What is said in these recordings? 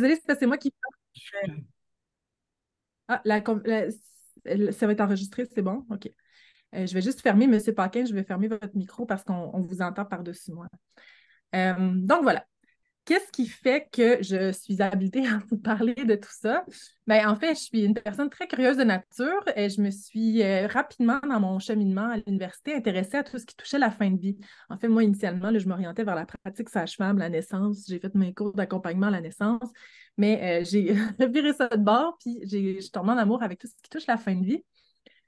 Désolée, c'est moi qui parle. Ah, ça va être enregistré, c'est bon? OK. Euh, je vais juste fermer, M. Paquin, je vais fermer votre micro parce qu'on vous entend par-dessus moi. Euh, donc voilà. Qu'est-ce qui fait que je suis habilitée à vous parler de tout ça? Bien, en fait, je suis une personne très curieuse de nature et je me suis euh, rapidement, dans mon cheminement à l'université, intéressée à tout ce qui touchait la fin de vie. En fait, moi, initialement, je m'orientais vers la pratique sage-femme, la naissance. J'ai fait mes cours d'accompagnement à la naissance, mais euh, j'ai viré ça de bord, puis je suis tombée en amour avec tout ce qui touche la fin de vie.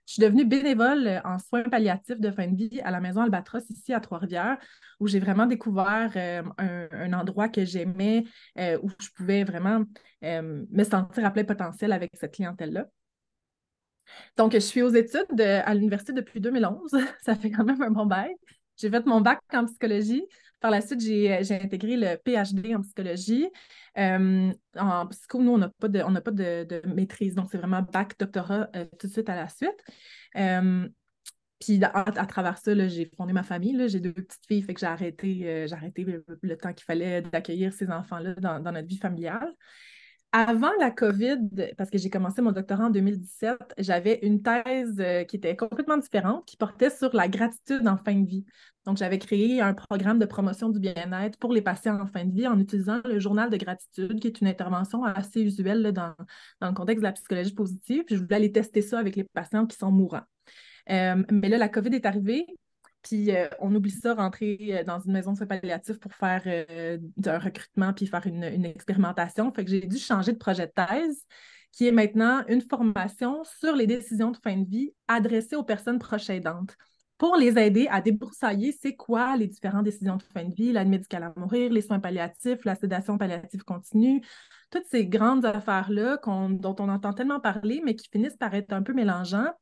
Je suis devenue bénévole euh, en soins palliatifs de fin de vie à la maison Albatros ici à Trois-Rivières, où j'ai vraiment découvert euh, un, endroit que j'aimais, euh, où je pouvais vraiment me sentir à plein potentiel avec cette clientèle-là. Donc, je suis aux études à l'université depuis 2011. Ça fait quand même un bon bail. J'ai fait mon bac en psychologie. Par la suite, j'ai euh, intégré le PhD en psychologie. Euh, en psycho, nous, on n'a pas, de, on pas de, maîtrise, donc c'est vraiment bac, doctorat euh, tout de suite à la suite. puis à, travers ça, j'ai fondé ma famille. J'ai deux petites filles, fait que j'ai arrêté, arrêté, le, temps qu'il fallait d'accueillir ces enfants-là dans, notre vie familiale. Avant la COVID, parce que j'ai commencé mon doctorat en 2017, j'avais une thèse euh, qui était complètement différente, qui portait sur la gratitude en fin de vie. Donc, j'avais créé un programme de promotion du bien-être pour les patients en fin de vie en utilisant le journal de gratitude, qui est une intervention assez usuelle dans, le contexte de la psychologie positive. je voulais aller tester ça avec les patients qui sont mourants. Euh, mais là, la COVID est arrivée, puis euh, on oublie ça, rentrer euh, dans une maison de soins palliatifs pour faire euh, un recrutement puis faire une, expérimentation. Fait que j'ai dû changer de projet de thèse, qui est maintenant une formation sur les décisions de fin de vie adressées aux personnes proches aidantes pour les aider à débroussailler c'est quoi les différentes décisions de fin de vie, l'aide médicale à mourir, les soins palliatifs, la sédation palliative continue, toutes ces grandes affaires-là dont on entend tellement parler, mais qui finissent par être un peu mélangeantes,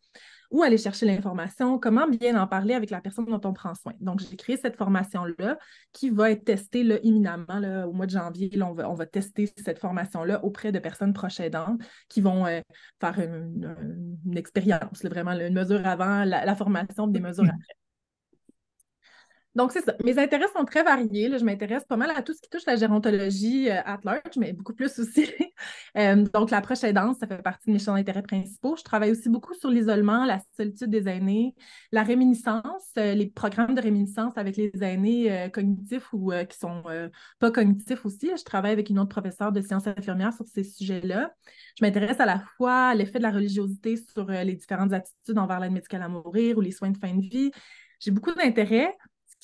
où aller chercher l'information, comment bien en parler avec la personne dont on prend soin. Donc, j'ai créé cette formation-là qui va être testée là, imminemment au mois de janvier. on, va, tester cette formation-là auprès de personnes proches qui vont euh, faire une, expérience, vraiment une mesure avant la formation, des mesures mm. après. Donc, c'est ça. Mm. Mes intérêts sont très variés. Je m'intéresse pas mal à tout ce qui touche la gérontologie à euh, at large, mais beaucoup plus aussi. Euh, donc, l'approche aidance, ça fait partie de mes champs d'intérêt principaux. Je travaille aussi beaucoup sur l'isolement, la solitude des aînés, la réminiscence, euh, les programmes de réminiscence avec les aînés cognitifs ou qui sont pas cognitifs aussi. Je travaille avec une autre professeure de sciences infirmières sur ces sujets-là. Je m'intéresse à la fois à l'effet de la religiosité sur les différentes attitudes envers l'aide médicale à mourir ou les soins de fin de vie. J'ai beaucoup d'intérêt,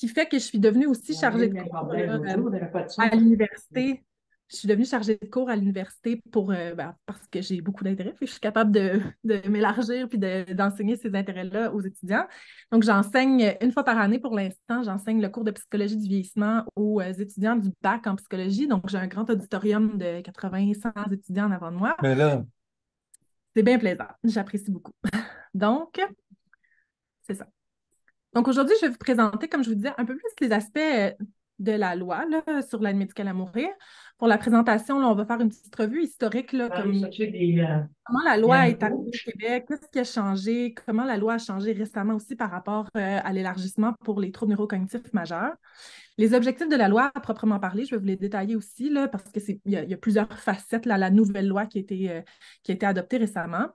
qui fait que je suis devenue aussi chargée de cours euh, à l'université. Je suis devenue chargée de cours à l'université pour euh, ben, parce que j'ai beaucoup d'intérêts, et je suis capable de, m'élargir puis d'enseigner ces intérêts-là aux étudiants. Donc, j'enseigne une fois par année pour l'instant, j'enseigne le cours de psychologie du vieillissement aux euh, étudiants du bac en psychologie. Donc, j'ai un grand auditorium de 80-100 étudiants en avant de moi. C'est bien plaisant. J'apprécie beaucoup. Donc, c'est ça. Donc aujourd'hui, je vais vous présenter, comme je vous disais, un peu plus les aspects euh, de la loi sur l'aide médicale à mourir. Pour la présentation, on va faire une petite revue historique. Là, ah, comme... Euh, comment la loi est arrivée au Québec, qu'est-ce qui a changé, comment la loi a changé récemment aussi par rapport euh, à l'élargissement pour les troubles neurocognitifs majeurs. Les objectifs de la loi, à proprement parler, je vais vous les détailler aussi là, parce qu'il y, a, y a plusieurs facettes à la nouvelle loi qui qui a été adoptée récemment.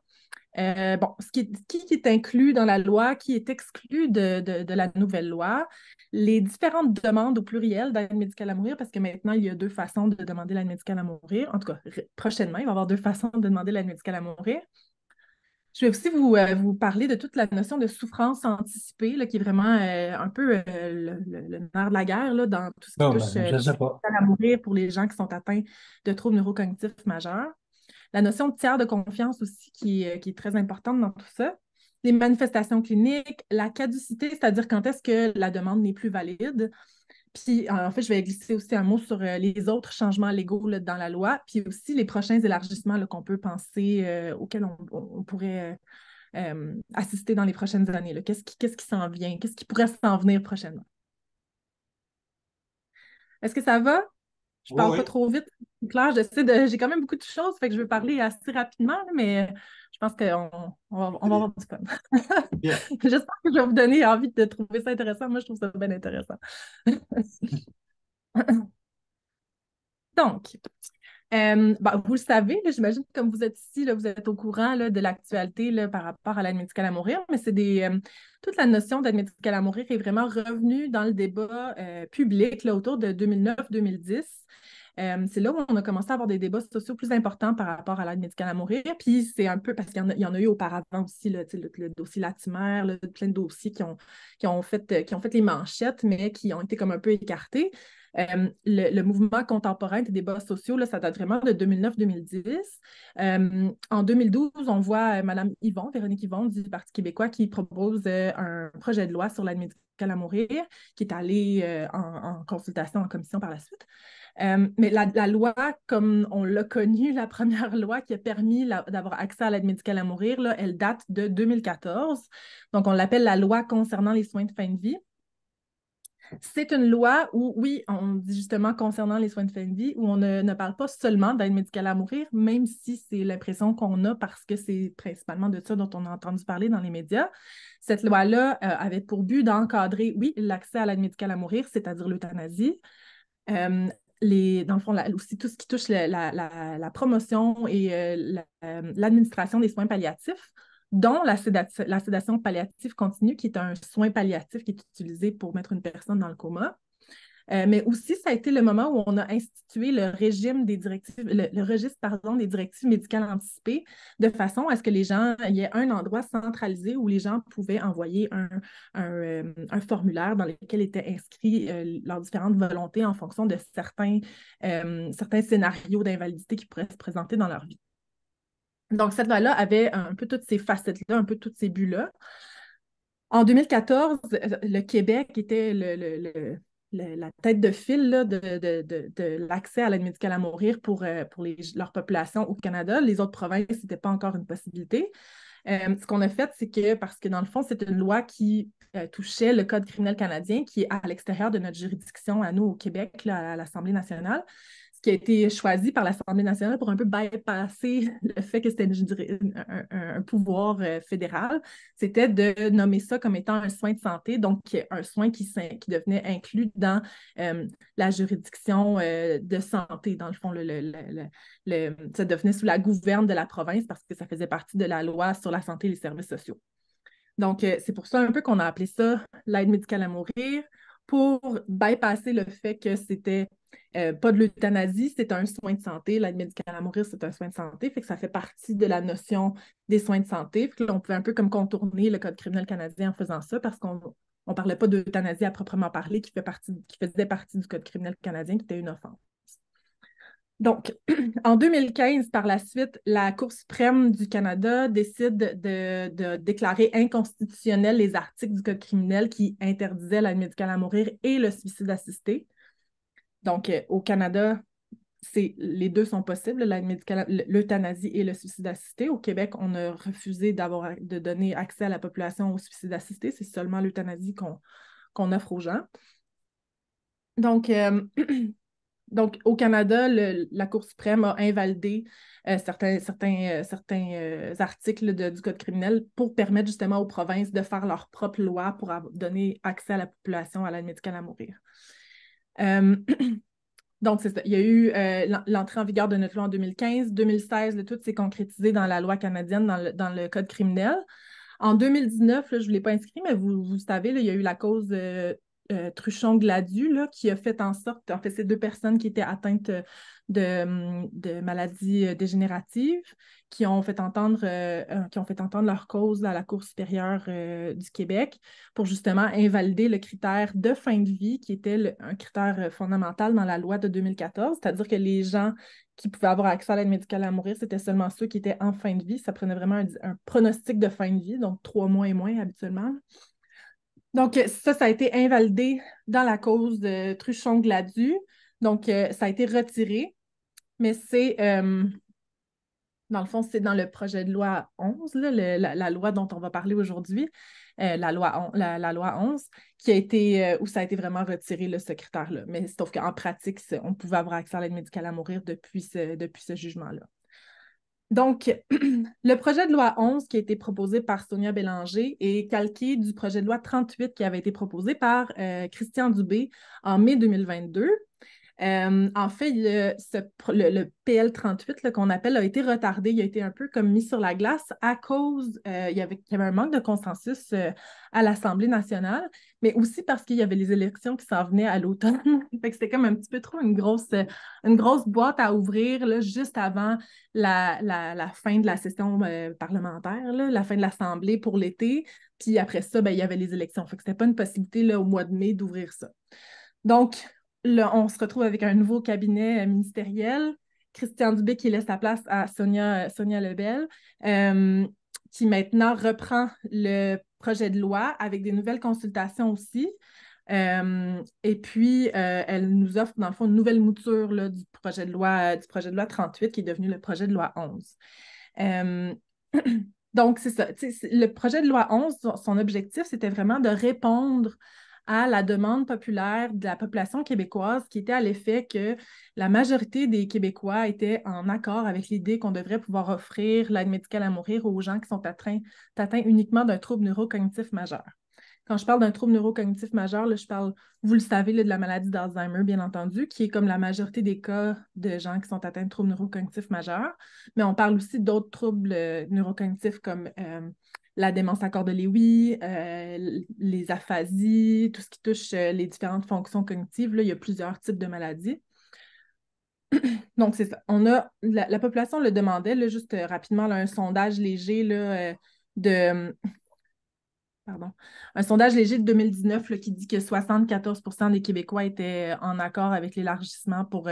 Euh, bon, ce qui, est, inclus dans la loi, qui est exclu de, la nouvelle loi, les différentes demandes au pluriel d'aide médicale à mourir, parce que maintenant, il y a deux façons de demander l'aide médicale à mourir. En tout cas, prochainement, il va y avoir deux façons de demander l'aide médicale à mourir. Je vais aussi vous, euh, parler de toute la notion de souffrance anticipée, qui est vraiment euh, un peu le, nerf de la guerre là, dans tout ce qui touche ben, à mourir pour les gens qui sont atteints de troubles neurocognitifs majeurs la notion de tiers de confiance aussi euh, qui est, très importante dans tout ça. Les manifestations cliniques, la caducité, c'est-à-dire quand est-ce que la demande n'est plus valide. Puis, en fait, je vais glisser aussi un mot sur euh, les autres changements légaux dans la loi, puis aussi les prochains élargissements qu'on peut penser, euh, auxquels on, pourrait assister dans les prochaines années. Qu'est-ce qui, qui s'en vient? Qu'est-ce qui pourrait s'en venir prochainement? Est-ce que ça va? Je parle pas trop vite. Claire, j'essaie de. J'ai quand même beaucoup de choses, fait que je vais parler assez rapidement, mais je pense qu'on on va, on avoir du fun. J'espère que je vais vous donner envie de trouver ça intéressant. Moi, je trouve ça bien intéressant. Donc, euh, ben, vous le savez, j'imagine que comme vous êtes ici, vous êtes au courant de l'actualité par rapport à l'aide médicale à mourir, mais c'est des euh, toute la notion d'aide médicale à mourir est vraiment revenue dans le débat euh, public autour de 2009-2010. c'est là où on a commencé à avoir des débats sociaux plus importants par rapport à l'aide médicale à mourir. Puis c'est un peu parce qu'il y, en a eu auparavant aussi, le, dossier Latimer, plein de dossiers qui ont, fait, qui ont fait les manchettes, mais qui ont été comme un peu écartés. Euh, le, mouvement contemporain des débats sociaux, ça date vraiment de 2009-2010. Euh, en 2012, on voit euh, Mme Yvon, Véronique Yvon du Parti québécois, qui propose un projet de loi sur l'aide médicale à mourir, qui est allé en, consultation en commission par la suite. mais la, loi, comme on l'a connue, la première loi qui a permis d'avoir accès à l'aide médicale à mourir, elle date de 2014. Donc, on l'appelle la loi concernant les soins de fin de vie. C'est une loi où, oui, on dit justement concernant les soins de fin de vie, où on ne, parle pas seulement d'aide médicale à mourir, même si c'est l'impression qu'on a parce que c'est principalement de ça dont on a entendu parler dans les médias. Cette loi-là euh, avait pour but d'encadrer, oui, l'accès à l'aide médicale à mourir, c'est-à-dire l'euthanasie. Euh, les, dans le fond, aussi tout ce qui touche la, promotion et euh, l'administration des soins palliatifs dont la, sédation, palliative continue, qui est un soin palliatif qui est utilisé pour mettre une personne dans le coma. Euh, mais aussi, ça a été le moment où on a institué le régime des directives, le, registre pardon, des directives médicales anticipées, de façon à ce que les gens, il y ait un endroit centralisé où les gens pouvaient envoyer un, euh, formulaire dans lequel étaient inscrits euh, leurs différentes volontés en fonction de certains, certains scénarios d'invalidité qui pourraient se présenter dans leur vie. Donc, cette loi-là avait un peu toutes ces facettes-là, un peu tous ces buts-là. En 2014, le Québec était la tête de file de, l'accès à l'aide médicale à mourir pour, euh, leur population au Canada. Les autres provinces, ce n'était pas encore une possibilité. Euh, ce qu'on a fait, c'est que, parce que dans le fond, c'est une loi qui euh, touchait le Code criminel canadien qui est à l'extérieur de notre juridiction à nous au Québec, à l'Assemblée nationale ce qui a été choisi par l'Assemblée nationale pour un peu bypasser le fait que c'était un, pouvoir euh, fédéral, c'était de nommer ça comme étant un soin de santé, donc un soin qui, devenait inclus dans euh, la juridiction euh, de santé. Dans le fond, ça devenait sous la gouverne de la province parce que ça faisait partie de la loi sur la santé et les services sociaux. Donc, c'est pour ça un peu qu'on a appelé ça l'aide médicale à mourir pour bypasser le fait que c'était euh, pas de l'euthanasie, c'est un soin de santé. L'aide médicale à mourir, c'est un soin de santé. ça fait partie de la notion des soins de santé. on pouvait un peu comme contourner le Code criminel canadien en faisant ça parce qu'on ne parlait pas d'euthanasie à proprement parler qui, fait partie, qui faisait partie du Code criminel canadien qui était une offense. Donc, en 2015, par la suite, la Cour suprême du Canada décide de, de déclarer inconstitutionnel les articles du Code criminel qui interdisaient l'aide médicale à mourir et le suicide assisté. Donc, euh, au Canada, les deux sont possibles, l'euthanasie et le suicide assisté. Au Québec, on a refusé de donner accès à la population au suicide assisté. C'est seulement l'euthanasie qu'on offre aux gens. Donc, euh, au Canada, la Cour suprême a invalidé euh, certains, certains, articles du Code criminel pour permettre justement aux provinces de faire leur propre loi pour donner accès à la population à l'aide médicale à mourir. Euh, donc, c'est Il y a eu euh, l'entrée en vigueur de notre loi en 2015. 2016, le tout s'est concrétisé dans la loi canadienne, dans le, code criminel. En 2019, je ne l'ai pas inscrit, mais vous, vous savez, il y a eu la cause euh, euh, Truchon-Gladu, qui a fait en sorte, en fait, ces deux personnes qui étaient atteintes euh, hum, de, maladies euh, dégénératives, qui ont fait entendre, qui ont fait entendre leur cause à la Cour supérieure du Québec pour justement invalider le critère de fin de vie, qui était un critère fondamental dans la loi de 2014, c'est-à-dire que les gens qui pouvaient avoir accès à l'aide médicale à mourir, c'était seulement ceux qui étaient en fin de vie. Ça prenait vraiment un pronostic de fin de vie, donc trois mois et moins habituellement. Donc, euh, ça, ça a été invalidé dans la cause de Truchon-Gladu. Donc, euh, ça a été retiré. Mais c'est, euh, dans le fond, c'est dans le projet de loi 11, la, loi dont on va parler aujourd'hui, la, loi 11, qui a été, où ça a été vraiment retiré, le secrétaire-là. Mais sauf qu'en pratique, on pouvait avoir accès à l'aide médicale à mourir depuis depuis ce jugement-là. Donc, le projet de loi 11 qui a été proposé par Sonia Bélanger est calqué du projet de loi 38 qui avait été proposé par euh, Christian Dubé en mai 2022. Euh, en fait, le, PL38 qu'on appelle a été retardé, il a été un peu comme mis sur la glace à cause, euh, il, y avait, un manque de consensus euh, à l'Assemblée nationale, mais aussi parce qu'il y avait les élections qui s'en venaient à l'automne. c'était comme un petit peu trop une grosse, une grosse boîte à ouvrir là, juste avant la, fin de la session parlementaire, la fin de l'Assemblée pour l'été. Puis après ça, ben, il y avait les élections. que ce n'était pas une possibilité au mois de mai d'ouvrir ça. Donc, on se retrouve avec un nouveau cabinet euh, ministériel. Christian Dubé qui laisse sa place à Sonia, euh, Sonia Lebel, euh, qui maintenant reprend le projet de loi avec des nouvelles consultations aussi. et puis, elle nous offre, dans le fond, une nouvelle mouture du, projet de loi, du projet de loi 38 qui est devenu le projet de loi 11. donc, c'est ça. Le projet de loi 11, son objectif, c'était vraiment de répondre à la demande populaire de la population québécoise qui était à l'effet que la majorité des Québécois étaient en accord avec l'idée qu'on devrait pouvoir offrir l'aide médicale à mourir aux gens qui sont atteints, uniquement d'un trouble neurocognitif majeur. Quand je parle d'un trouble neurocognitif majeur, je parle, vous le savez, de la maladie d'Alzheimer, bien entendu, qui est comme la majorité des cas de gens qui sont atteints de troubles neurocognitifs majeurs. Mais on parle aussi d'autres troubles euh, neurocognitifs comme euh, la démence à corps de Lewy, les aphasies, tout ce qui touche euh, les différentes fonctions cognitives. il y a plusieurs types de maladies. Donc, c'est On a, la, population le demandait, juste euh, rapidement, un sondage léger là, euh, de. Pardon. Un sondage léger de 2019 qui dit que 74 des Québécois étaient en accord avec l'élargissement pour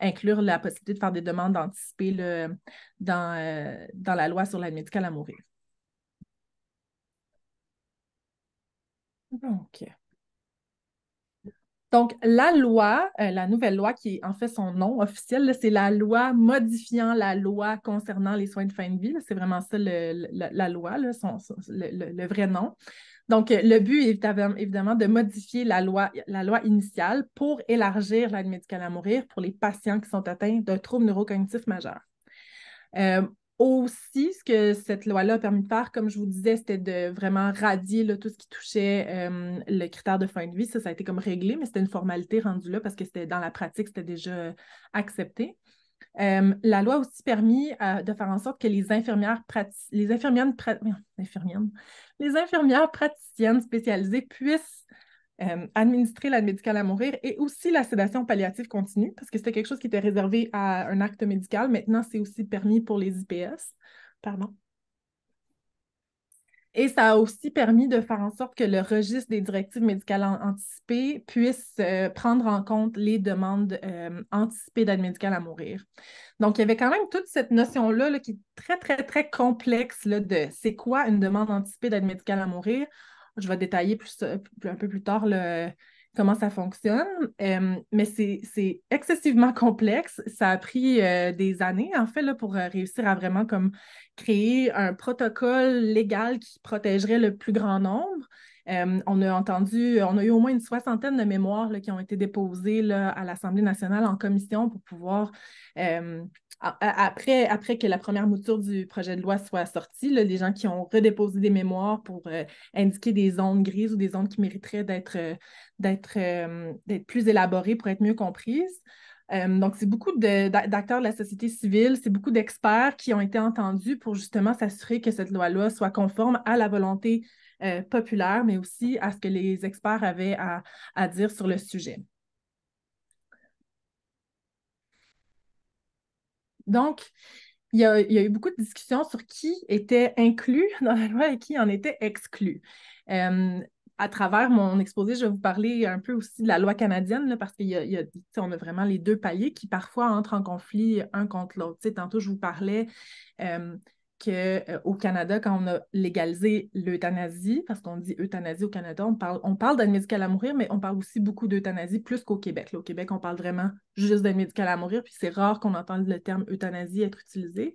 inclure la possibilité de faire des demandes anticipées dans, dans la loi sur l'aide médicale à mourir. Ah, Donc, la loi, euh, la nouvelle loi qui est en fait son nom officiel, c'est la loi modifiant la loi concernant les soins de fin de vie. C'est vraiment ça la loi, le, vrai nom. Donc, euh, le but est évidemment de modifier la loi, la loi initiale pour élargir l'aide médicale à mourir pour les patients qui sont atteints d'un trouble neurocognitif majeur. Euh, aussi, ce que cette loi-là a permis de faire, comme je vous disais, c'était de vraiment radier tout ce qui touchait euh, le critère de fin de vie. Ça, ça a été comme réglé, mais c'était une formalité rendue là parce que c'était dans la pratique, c'était déjà accepté. Euh, la loi a aussi permis euh, de faire en sorte que les infirmières, les infirmières, les infirmières, praticiennes spécialisées puissent euh, administrer l'aide médicale à mourir et aussi la sédation palliative continue, parce que c'était quelque chose qui était réservé à un acte médical. Maintenant, c'est aussi permis pour les IPS. Pardon. Et ça a aussi permis de faire en sorte que le registre des directives médicales anticipées puisse euh, prendre en compte les demandes euh, anticipées d'aide médicale à mourir. Donc, il y avait quand même toute cette notion-là qui est très, très, très complexe là, de c'est quoi une demande anticipée d'aide médicale à mourir. Je vais détailler euh, plus, un peu plus tard comment ça fonctionne. Euh, mais c'est excessivement complexe. Ça a pris euh, des années, en fait, là, pour réussir à vraiment comme, créer un protocole légal qui protégerait le plus grand nombre. on a entendu, on a eu au moins une soixantaine de mémoires là, qui ont été déposées à l'Assemblée nationale en commission pour pouvoir après, que la première mouture du projet de loi soit sortie, les gens qui ont redéposé des mémoires pour euh, indiquer des zones grises ou des zones qui mériteraient d'être euh, euh, plus élaborées pour être mieux comprises. donc, c'est beaucoup d'acteurs de, la société civile, c'est beaucoup d'experts qui ont été entendus pour justement s'assurer que cette loi-là soit conforme à la volonté populaire, mais aussi à ce que les experts avaient à dire sur le sujet. Donc, il y, a, eu beaucoup de discussions sur qui était inclus dans la loi et qui en était exclu. Euh, à travers mon exposé, je vais vous parler un peu aussi de la loi canadienne, parce qu'on a, vraiment les deux paliers qui parfois entrent en conflit un contre l'autre. Tantôt, je vous parlais euh, qu'au euh, Canada, quand on a légalisé l'euthanasie, parce qu'on dit euthanasie au Canada, on parle, d'un médical à mourir, mais on parle aussi beaucoup d'euthanasie plus qu'au Québec. au Québec, on parle vraiment juste d'un médical à mourir, puis c'est rare qu'on entende le terme euthanasie être utilisé.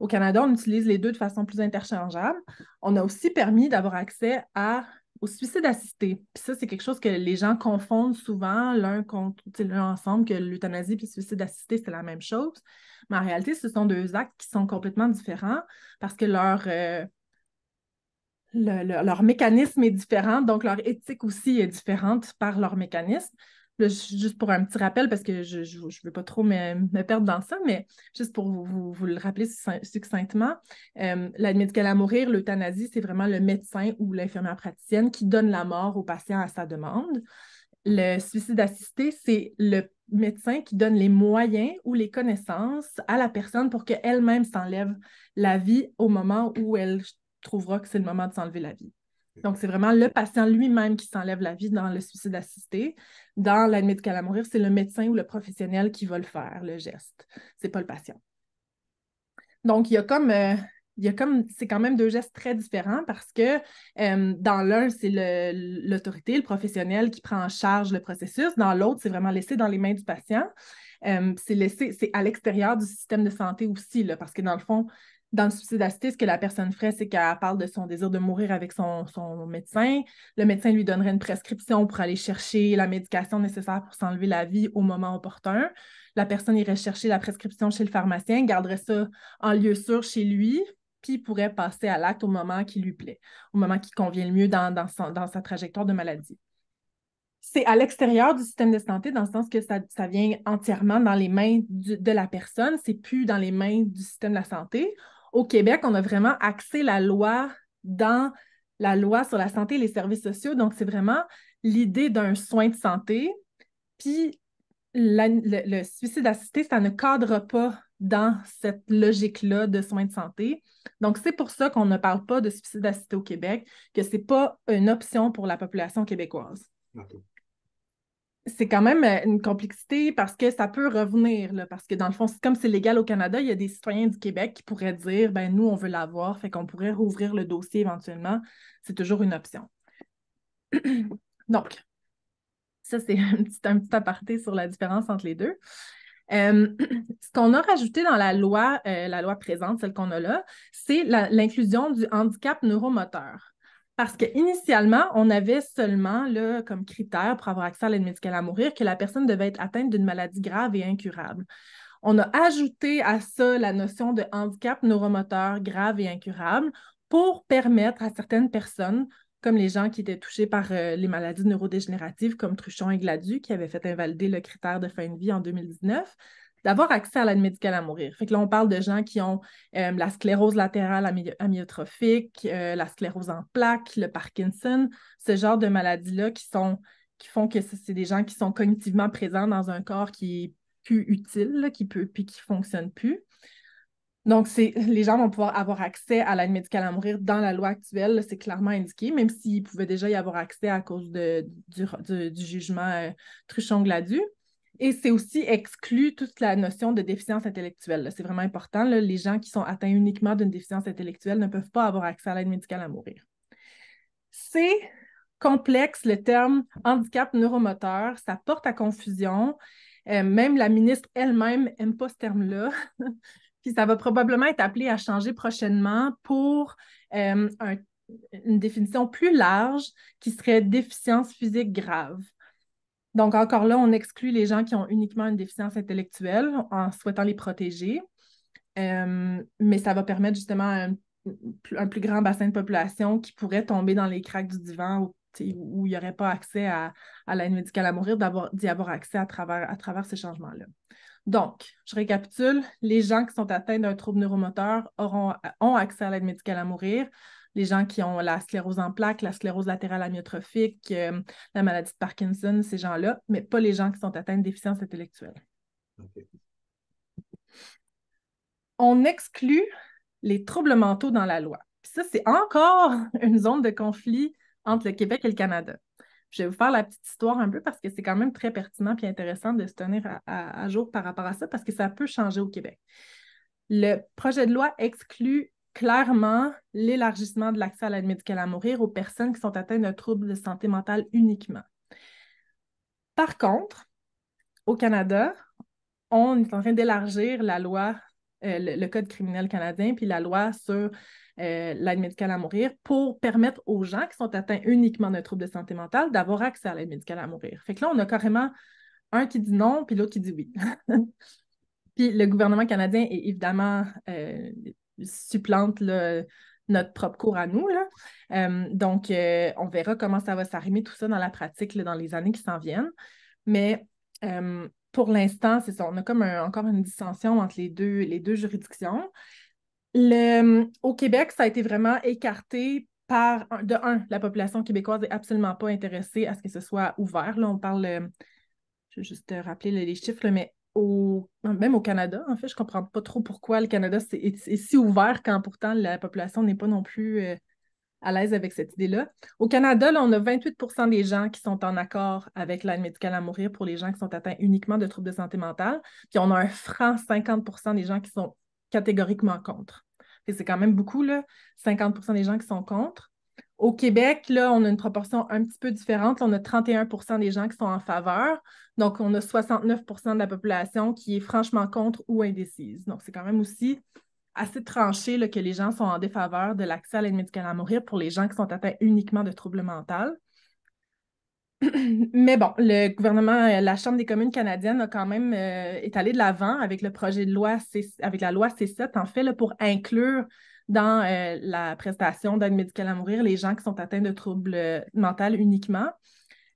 Au Canada, on utilise les deux de façon plus interchangeable. On a aussi permis d'avoir accès à au suicide assisté. Puis ça, c'est quelque chose que les gens confondent souvent l'un contre l'un ensemble, que l'euthanasie puis le suicide assisté, c'est la même chose. Mais en réalité, ce sont deux actes qui sont complètement différents parce que leur, euh, leur mécanisme est différent, donc leur éthique aussi est différente par leur mécanisme juste pour un petit rappel, parce que je ne veux pas trop me, perdre dans ça, mais juste pour vous, le rappeler succinctement, euh, l'aide médicale à mourir, l'euthanasie, c'est vraiment le médecin ou l'infirmière praticienne qui donne la mort au patient à sa demande. Le suicide assisté, c'est le médecin qui donne les moyens ou les connaissances à la personne pour qu'elle-même s'enlève la vie au moment où elle trouvera que c'est le moment de s'enlever la vie. Donc, c'est vraiment le patient lui-même qui s'enlève la vie dans le suicide assisté. Dans l'aide médicale à mourir, c'est le médecin ou le professionnel qui va le faire, le geste. C'est pas le patient. Donc, il y a comme euh, il y a comme c'est quand même deux gestes très différents parce que euh, dans l'un, c'est l'autorité, le, professionnel qui prend en charge le processus. Dans l'autre, c'est vraiment laissé dans les mains du patient. Euh, c'est laissé, c'est à l'extérieur du système de santé aussi, là, parce que dans le fond, dans le suicidacité, ce que la personne ferait, c'est qu'elle parle de son désir de mourir avec son, médecin. Le médecin lui donnerait une prescription pour aller chercher la médication nécessaire pour s'enlever la vie au moment opportun. La personne irait chercher la prescription chez le pharmacien, garderait ça en lieu sûr chez lui, puis pourrait passer à l'acte au moment qui lui plaît, au moment qui convient le mieux dans, sa trajectoire de maladie c'est à l'extérieur du système de santé dans le sens que ça, vient entièrement dans les mains de la personne, c'est plus dans les mains du système de la santé au Québec, on a vraiment axé la loi dans la loi sur la santé et les services sociaux. Donc, c'est vraiment l'idée d'un soin de santé. Puis, le, suicide assisté, ça ne cadre pas dans cette logique-là de soins de santé. Donc, c'est pour ça qu'on ne parle pas de suicide assisté au Québec, que ce n'est pas une option pour la population québécoise c'est quand même euh, une complexité parce que ça peut revenir, parce que dans le fond, comme c'est légal au Canada, il y a des citoyens du Québec qui pourraient dire, ben nous, on veut l'avoir, fait qu'on pourrait rouvrir le dossier éventuellement. C'est toujours une option. Donc, ça, c'est un petit, aparté sur la différence entre les deux. Euh, ce qu'on a rajouté dans la loi, euh, la loi présente, celle qu'on a là, c'est l'inclusion du handicap neuromoteur. Parce qu'initialement, on avait seulement le comme critère pour avoir accès à l'aide médicale à mourir que la personne devait être atteinte d'une maladie grave et incurable. On a ajouté à ça la notion de handicap neuromoteur grave et incurable pour permettre à certaines personnes, comme les gens qui étaient touchés par euh, les maladies neurodégénératives comme Truchon et Gladu, qui avaient fait invalider le critère de fin de vie en 2019, d'avoir accès à l'aide médicale à mourir. Fait que là, on parle de gens qui ont euh, la sclérose latérale amyotrophique, euh, la sclérose en plaques, le Parkinson, ce genre de maladies-là qui sont qui font que c'est des gens qui sont cognitivement présents dans un corps qui est plus utile, qui peut puis qui fonctionne plus. Donc, les gens vont pouvoir avoir accès à l'aide médicale à mourir dans la loi actuelle, c'est clairement indiqué, même s'ils pouvaient déjà y avoir accès à cause de, du, jugement euh, Truchon-Gladu. Et c'est aussi exclu toute la notion de déficience intellectuelle. C'est vraiment important. les gens qui sont atteints uniquement d'une déficience intellectuelle ne peuvent pas avoir accès à l'aide médicale à mourir. C'est complexe, le terme handicap neuromoteur. Ça porte à confusion. Euh, même la ministre elle-même n'aime pas ce terme-là. Puis ça va probablement être appelé à changer prochainement pour euh, une définition plus large qui serait déficience physique grave. Donc, encore là, on exclut les gens qui ont uniquement une déficience intellectuelle en souhaitant les protéger. Euh, mais ça va permettre justement un, un, plus grand bassin de population qui pourrait tomber dans les craques du divan où il n'y aurait pas accès à, l'aide médicale à mourir, d'y avoir accès à travers, à travers ces changements là Donc, je récapitule, les gens qui sont atteints d'un trouble neuromoteur auront, ont accès à l'aide médicale à mourir, les gens qui ont la sclérose en plaques, la sclérose latérale amyotrophique, euh, la maladie de Parkinson, ces gens-là, mais pas les gens qui sont atteints de déficience intellectuelle. On exclut les troubles mentaux dans la loi. ça, c'est encore une zone de conflit entre le Québec et le Canada. Je vais vous faire la petite histoire un peu parce que c'est quand même très pertinent et intéressant de se tenir à, jour par rapport à ça parce que ça peut changer au Québec. Le projet de loi exclut clairement l'élargissement de l'accès à l'aide médicale à mourir aux personnes qui sont atteintes d'un trouble de santé mentale uniquement. Par contre, au Canada, on est en train d'élargir la loi, euh, le, Code criminel canadien, puis la loi sur euh, l'aide médicale à mourir pour permettre aux gens qui sont atteints uniquement d'un trouble de santé mentale d'avoir accès à l'aide médicale à mourir. Fait que là, on a carrément un qui dit non, puis l'autre qui dit oui. puis le gouvernement canadien est évidemment euh, supplante notre propre cours à nous. Euh, donc, euh, on verra comment ça va s'arrimer tout ça dans la pratique dans les années qui s'en viennent. Mais euh, pour l'instant, c'est ça, on a comme encore une dissension entre les deux, les deux juridictions. Le, au Québec, ça a été vraiment écarté par, de un, la population québécoise n'est absolument pas intéressée à ce que ce soit ouvert. Là, on parle, je vais juste rappeler les chiffres, mais même au Canada, en fait, je ne comprends pas trop pourquoi le Canada est, si ouvert quand pourtant la population n'est pas non plus euh, à l'aise avec cette idée-là. Au Canada, on a 28 des gens qui sont en accord avec l'aide médicale à mourir pour les gens qui sont atteints uniquement de troubles de santé mentale. Puis on a un franc 50 des gens qui sont catégoriquement contre. C'est quand même beaucoup, là, 50 des gens qui sont contre. Au Québec, là, on a une proportion un petit peu différente. on a 31 des gens qui sont en faveur. Donc, on a 69 de la population qui est franchement contre ou indécise. Donc, c'est quand même aussi assez tranché que les gens sont en défaveur de l'accès à l'aide médicale à mourir pour les gens qui sont atteints uniquement de troubles mentaux. Mais bon, le gouvernement, euh, la Chambre des communes canadienne a quand même étalé euh, de l'avant avec le projet de loi, C avec la loi C7, en fait, là, pour inclure dans euh, la prestation d'aide médicale à mourir les gens qui sont atteints de troubles euh, mentaux uniquement.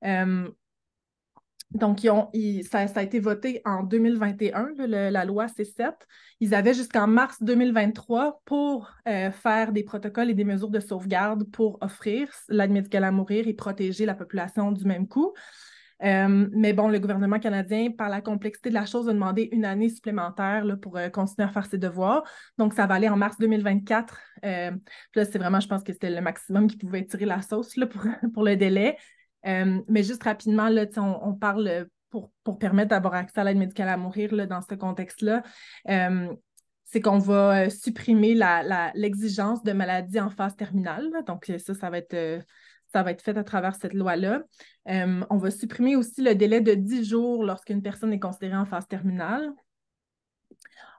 Euh, donc, ils ont, ça, a été voté en 2021, la loi C7. Ils avaient jusqu'en mars 2023 pour faire des protocoles et des mesures de sauvegarde pour offrir l'aide médicale à mourir et protéger la population du même coup. Euh, mais bon, le gouvernement canadien, par la complexité de la chose, a demandé une année supplémentaire pour euh, continuer à faire ses devoirs. Donc, ça va aller en mars 2024. Euh, là, c'est vraiment, je pense que c'était le maximum qui pouvait tirer la sauce pour, le délai. mais juste rapidement, là, on, parle pour, permettre d'avoir accès à l'aide médicale à mourir dans ce contexte-là c'est qu'on va supprimer l'exigence de maladie en phase terminale. Donc, ça, ça va être ça va être fait à travers cette loi-là. Euh, on va supprimer aussi le délai de 10 jours lorsqu'une personne est considérée en phase terminale.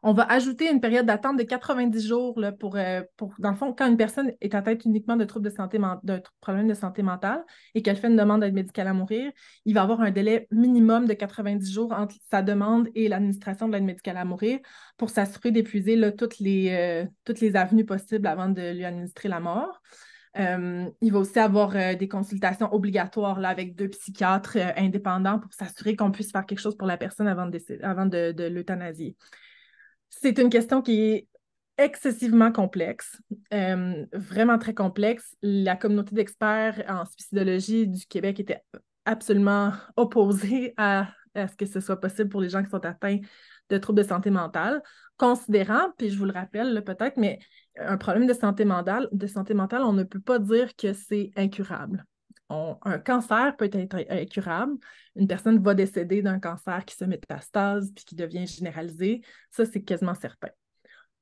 On va ajouter une période d'attente de 90 jours pour, euh, pour, dans le fond, quand une personne est atteinte uniquement de troubles de santé, de de santé mentale et qu'elle fait une demande d'aide médicale à mourir, il va avoir un délai minimum de 90 jours entre sa demande et l'administration de l'aide médicale à mourir pour s'assurer d'épuiser toutes, euh, toutes les avenues possibles avant de lui administrer la mort. Euh, il va aussi avoir euh, des consultations obligatoires là, avec deux psychiatres euh, indépendants pour s'assurer qu'on puisse faire quelque chose pour la personne avant de, avant de, l'euthanasier. C'est une question qui est excessivement complexe, vraiment très complexe. La communauté d'experts en suicidologie du Québec était absolument opposée à, à ce que ce soit possible pour les gens qui sont atteints de troubles de santé mentale, considérant, puis je vous le rappelle peut-être, mais un problème de santé mentale, de santé mentale on ne peut pas dire que c'est incurable. un cancer peut être incurable. Une personne va décéder d'un cancer qui se métastase puis qui devient généralisé. Ça, c'est quasiment certain.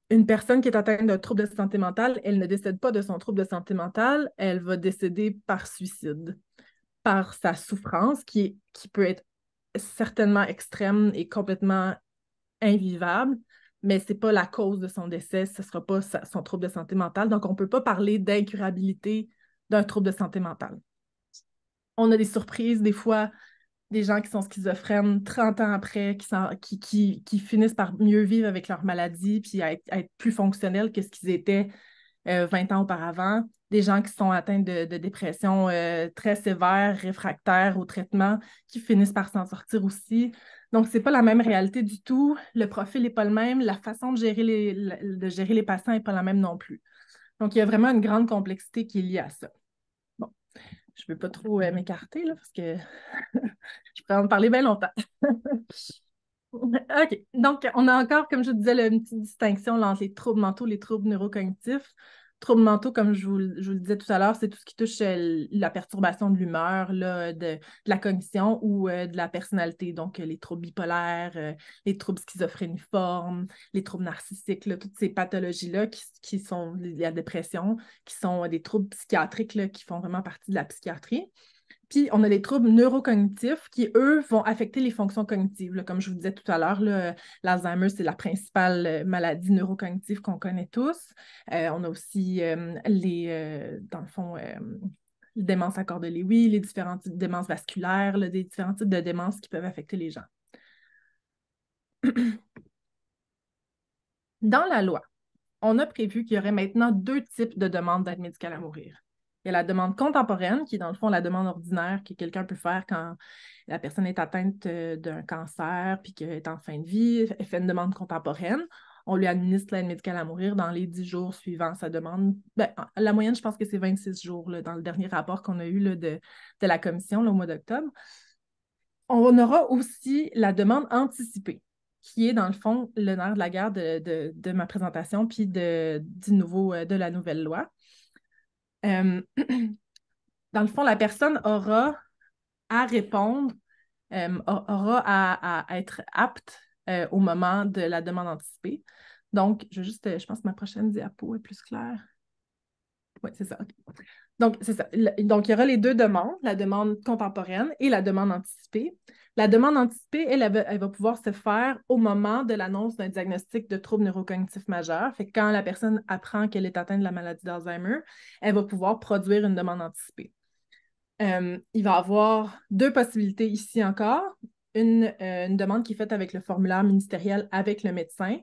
Une personne qui est atteinte d'un trouble de santé mentale, elle ne décède pas de son trouble de santé mentale, elle va décéder par suicide, par sa souffrance qui, qui peut être certainement extrême et complètement invivable, mais ce n'est pas la cause de son décès, ce ne sera pas son trouble de santé mentale. Donc, on ne peut pas parler d'incurabilité d'un trouble de santé mentale. On a des surprises, des fois, des gens qui sont schizophrènes 30 ans après, qui, qui, qui, finissent par mieux vivre avec leur maladie, puis être, plus fonctionnels que ce qu'ils étaient 20 euh, ans auparavant. Des gens qui sont atteints de, dépression euh, très sévère, réfractaires au traitement, qui finissent par s'en sortir aussi. Donc, ce n'est pas la même réalité du tout. Le profil n'est pas le même. La façon de gérer les, de gérer les patients n'est pas la même non plus. Donc, il y a vraiment une grande complexité qui est liée à ça. Bon, je ne vais pas trop euh, m'écarter là, parce que je pourrais en parler bien longtemps. OK. Donc, on a encore, comme je disais, la une petite distinction entre les troubles mentaux et les troubles neurocognitifs troubles mentaux, comme je vous, le disais tout à l'heure, c'est tout ce qui touche euh, la perturbation de l'humeur, de, la cognition ou euh, de la personnalité. Donc, euh, les troubles bipolaires, les troubles schizophréniformes, les troubles narcissiques, toutes ces pathologies-là qui, sont la dépression, qui sont des troubles psychiatriques qui font vraiment partie de la psychiatrie. Puis on a les troubles neurocognitifs qui, eux, vont affecter les fonctions cognitives. Comme je vous disais tout à l'heure, l'Alzheimer, c'est la principale euh, maladie neurocognitive qu'on connaît tous. Euh, on a aussi euh, les, dans le fond, les démences à corps de les différents types de démences vasculaires, les différents types de démences qui peuvent affecter les gens. Dans la loi, on a prévu qu'il y aurait maintenant deux types de demandes d'aide médicale à mourir. Il y a la demande contemporaine, qui est dans le fond la demande ordinaire que quelqu'un peut faire quand la personne est atteinte euh, d'un cancer puis qu'elle est en fin de vie, elle fait une demande contemporaine. On lui administre l'aide médicale à mourir dans les 10 jours suivants sa demande. Ben, la moyenne, je pense que c'est 26 jours dans le dernier rapport qu'on a eu de, la commission au mois d'octobre. On aura aussi la demande anticipée qui est dans le fond l'honneur de la guerre de, de ma présentation puis de, du nouveau, euh, de la nouvelle loi. Euh, dans le fond, la personne aura à répondre, euh, aura à, être apte euh, au moment de la demande anticipée. Donc, je juste, je pense que ma prochaine diapo est plus claire. Oui, c'est ça. Donc, c'est ça. donc, il y aura les deux demandes, la demande contemporaine et la demande anticipée. La demande anticipée, elle, va, pouvoir se faire au moment de l'annonce d'un diagnostic de trouble neurocognitif majeur. Fait quand la personne apprend qu'elle est atteinte de la maladie d'Alzheimer, elle va pouvoir produire une demande anticipée. Euh, il va y avoir deux possibilités ici encore. Euh, une, demande qui est faite avec le formulaire ministériel avec le médecin.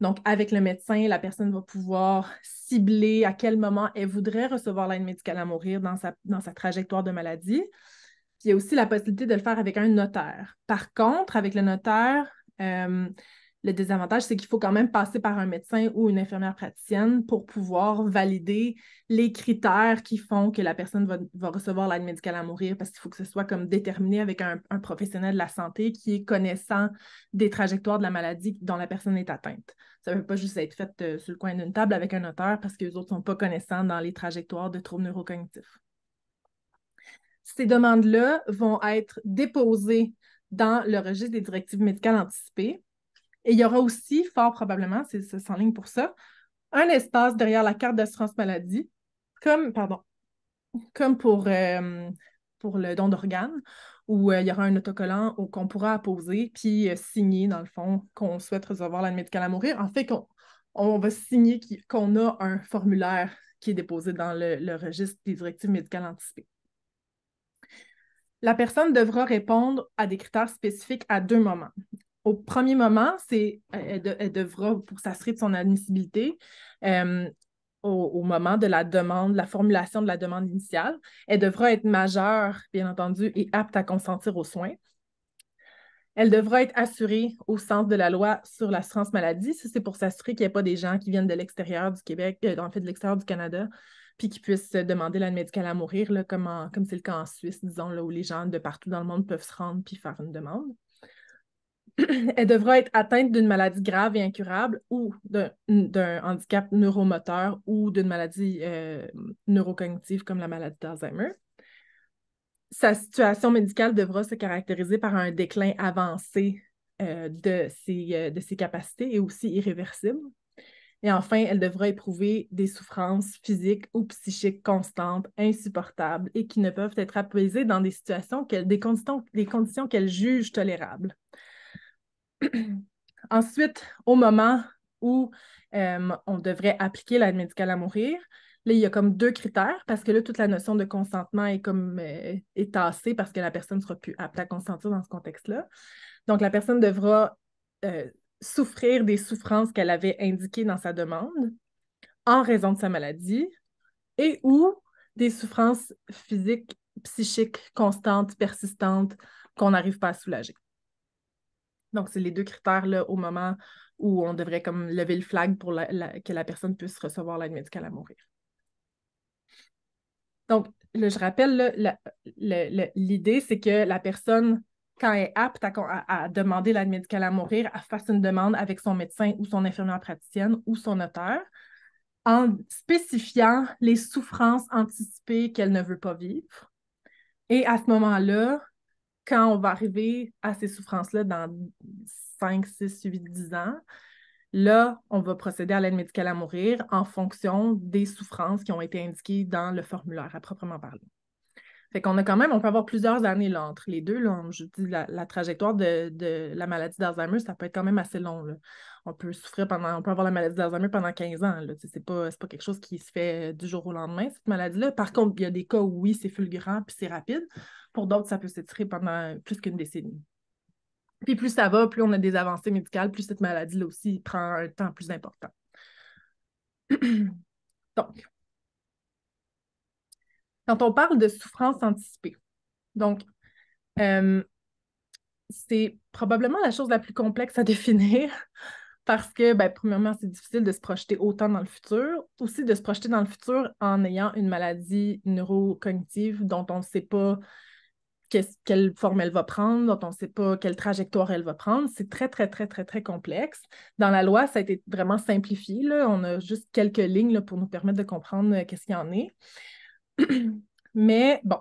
Donc, avec le médecin, la personne va pouvoir cibler à quel moment elle voudrait recevoir l'aide médicale à mourir dans dans sa trajectoire de maladie il y a aussi la possibilité de le faire avec un notaire. Par contre, avec le notaire, euh, le désavantage, c'est qu'il faut quand même passer par un médecin ou une infirmière praticienne pour pouvoir valider les critères qui font que la personne va, recevoir l'aide médicale à mourir, parce qu'il faut que ce soit comme déterminé avec un, professionnel de la santé qui est connaissant des trajectoires de la maladie dont la personne est atteinte. Ça ne peut pas juste être fait euh, sur le coin d'une table avec un notaire parce que les autres ne sont pas connaissants dans les trajectoires de troubles neurocognitifs. Ces demandes-là vont être déposées dans le registre des directives médicales anticipées. Et il y aura aussi, fort probablement, c'est sans ligne pour ça, un espace derrière la carte d'assurance maladie, comme, pardon, comme pour, euh, pour le don d'organes, où euh, il y aura un autocollant qu'on pourra apposer, puis euh, signer, dans le fond, qu'on souhaite recevoir la médicale à mourir. En fait, on va signer qu'on a un formulaire qui est déposé dans le registre des directives médicales anticipées. La personne devra répondre à des critères spécifiques à deux moments. Au premier moment, c'est euh, elle, devra, pour s'assurer de son admissibilité, euh, au, moment de la demande, la formulation de la demande initiale, elle devra être majeure, bien entendu, et apte à consentir aux soins. Elle devra être assurée au sens de la loi sur l'assurance maladie. Ça, c'est pour s'assurer qu'il n'y a pas des gens qui viennent de l'extérieur du Québec, euh, en fait, de l'extérieur du Canada, puis qu'ils puissent demander l'aide médicale à mourir, là, comme, comme c'est le cas en Suisse, disons, là, où les gens de partout dans le monde peuvent se rendre puis faire une demande. Elle devra être atteinte d'une maladie grave et incurable ou d'un handicap neuromoteur ou d'une maladie euh, neurocognitive comme la maladie d'Alzheimer. Sa situation médicale devra se caractériser par un déclin avancé euh, de, ses, euh, de ses capacités et aussi irréversible. Et enfin, elle devra éprouver des souffrances physiques ou psychiques constantes, insupportables et qui ne peuvent être apaisées dans des situations, des conditions, des conditions qu'elle juge tolérables. Ensuite, au moment où euh, on devrait appliquer l'aide médicale à mourir, Là, il y a comme deux critères parce que là, toute la notion de consentement est comme euh, tassée parce que la personne ne sera plus apte à consentir dans ce contexte-là. Donc, la personne devra euh, souffrir des souffrances qu'elle avait indiquées dans sa demande en raison de sa maladie et ou des souffrances physiques, psychiques, constantes, persistantes qu'on n'arrive pas à soulager. Donc, c'est les deux critères là, au moment où on devrait comme lever le flag pour que la personne puisse recevoir l'aide médicale à mourir. Donc, je rappelle, l'idée, c'est que la personne quand elle est apte à, demander l'aide médicale à mourir, à faire une demande avec son médecin ou son infirmière praticienne ou son auteur en spécifiant les souffrances anticipées qu'elle ne veut pas vivre. Et à ce moment-là, quand on va arriver à ces souffrances-là dans 5, 6, 8, 10 ans, là, on va procéder à l'aide médicale à mourir en fonction des souffrances qui ont été indiquées dans le formulaire à proprement parler. Fait qu'on a quand même, on peut avoir plusieurs années entre les deux. Là, je dis, la, trajectoire de, la maladie d'Alzheimer, ça peut être quand même assez long. On peut souffrir pendant, on peut avoir la maladie d'Alzheimer pendant 15 ans. C'est pas, pas quelque chose qui se fait euh, du jour au lendemain, cette maladie-là. Par contre, il y a des cas où oui, c'est fulgurant puis c'est rapide. Pour d'autres, ça peut s'étirer pendant plus qu'une décennie. Puis plus ça va, plus on a des avancées médicales, plus cette maladie-là aussi prend un temps plus important. Donc, quand on parle de souffrance anticipée, donc, euh, c'est probablement la chose la plus complexe à définir parce que, ben, premièrement, c'est difficile de se projeter autant dans le futur, aussi de se projeter dans le futur en ayant une maladie neurocognitive dont on ne sait pas quelle forme elle va prendre, dont on ne sait pas quelle trajectoire elle va prendre. C'est très, très, très, très, très complexe. Dans la loi, ça a été vraiment simplifié. On a juste quelques lignes pour nous permettre de comprendre euh, qu'est-ce qu'il y en est. Mais bon,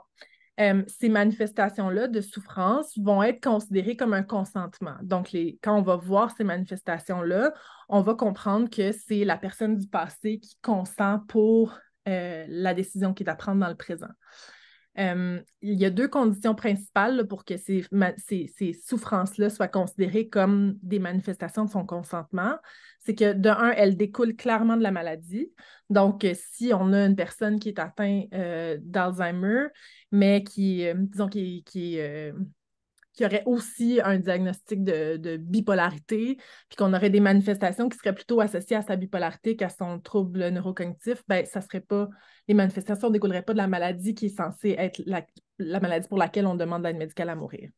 euh, ces manifestations-là de souffrance vont être considérées comme un consentement. Donc, les, quand on va voir ces manifestations-là, on va comprendre que c'est la personne du passé qui consent pour euh, la décision qui est à prendre dans le présent. Euh, il y a deux conditions principales pour que ces, souffrances-là soient considérées comme des manifestations de son consentement. C'est que, d'un, elles découlent clairement de la maladie. Donc, euh, si on a une personne qui est atteinte euh, d'Alzheimer, mais qui, disons, qui, qui est qu'il aurait aussi un diagnostic de, bipolarité, puis qu'on aurait des manifestations qui seraient plutôt associées à sa bipolarité qu'à son trouble neurocognitif, ben ça serait pas les manifestations ne découleraient pas de la maladie qui est censée être la, maladie pour laquelle on demande l'aide médicale à mourir.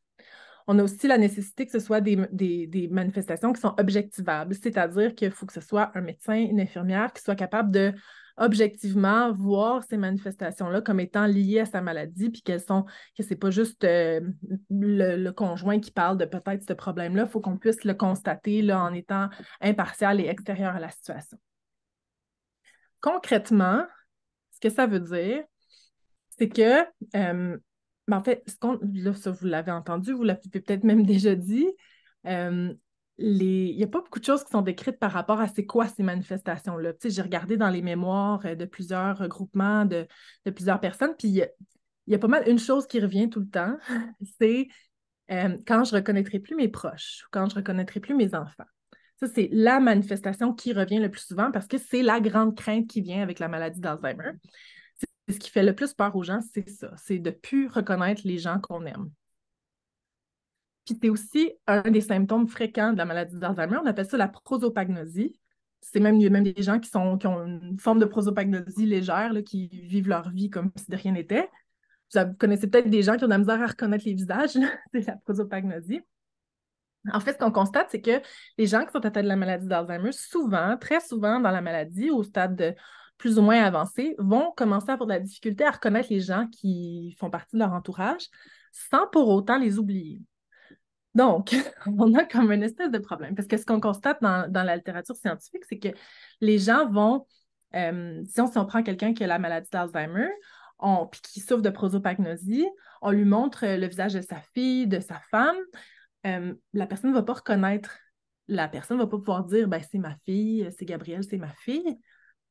On a aussi la nécessité que ce soit des manifestations qui sont objectivables, c'est-à-dire qu'il faut que ce soit un médecin, une infirmière qui soit capable de objectivement voir ces manifestations-là comme étant liées à sa maladie, puis qu'elles sont, que c'est pas juste euh, le, conjoint qui parle de peut-être ce problème-là, il faut qu'on puisse le constater là, en étant impartial et extérieur à la situation. Concrètement, ce que ça veut dire, c'est que, euh, ben, en fait, ce ça vous l'avez entendu, vous l'avez peut-être même déjà dit, euh, il n'y a pas beaucoup de choses qui sont décrites par rapport à c'est quoi ces manifestations-là. J'ai regardé dans les mémoires euh, de plusieurs groupements, de, plusieurs personnes, puis il y, a pas mal une chose qui revient tout le temps, c'est euh, quand je ne reconnaîtrai plus mes proches, quand je ne reconnaîtrai plus mes enfants. Ça, c'est la manifestation qui revient le plus souvent parce que c'est la grande crainte qui vient avec la maladie d'Alzheimer. ce qui fait le plus peur aux gens, c'est ça, c'est de ne plus reconnaître les gens qu'on aime. Puis c'est aussi un des symptômes fréquents de la maladie d'Alzheimer. On appelle ça la prosopagnosie. C'est même, même des gens qui, sont, qui ont une forme de prosopagnosie légère, qui vivent leur vie comme si de rien n'était. Vous connaissez peut-être des gens qui ont de la misère à reconnaître les visages, c'est la prosopagnosie. En fait, ce qu'on constate, c'est que les gens qui sont atteints de la maladie d'Alzheimer, souvent, très souvent dans la maladie, au stade de plus ou moins avancé, vont commencer à avoir de la difficulté à reconnaître les gens qui font partie de leur entourage sans pour autant les oublier. Donc, on a comme une espèce de problème, parce que ce qu'on constate dans, la littérature scientifique, c'est que les gens vont, euh, si on prend quelqu'un qui a la maladie d'Alzheimer, puis qui souffre de prosopagnosie, on lui montre le visage de sa fille, de sa femme, euh, la personne ne va pas reconnaître, la personne ne va pas pouvoir dire, ben, c'est ma fille, c'est Gabrielle, c'est ma fille.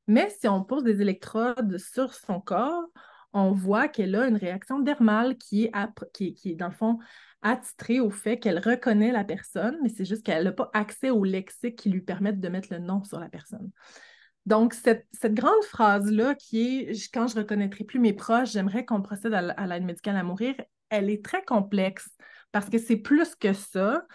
Mais si on pose des électrodes sur son corps, on voit qu'elle a une réaction dermale qui est, qui, qui est dans le fond, attitrée au fait qu'elle reconnaît la personne, mais c'est juste qu'elle n'a pas accès au lexique qui lui permette de mettre le nom sur la personne. Donc, cette, grande phrase-là qui est « quand je reconnaîtrai plus mes proches, j'aimerais qu'on procède à l'aide médicale à mourir », elle est très complexe parce que c'est plus que ça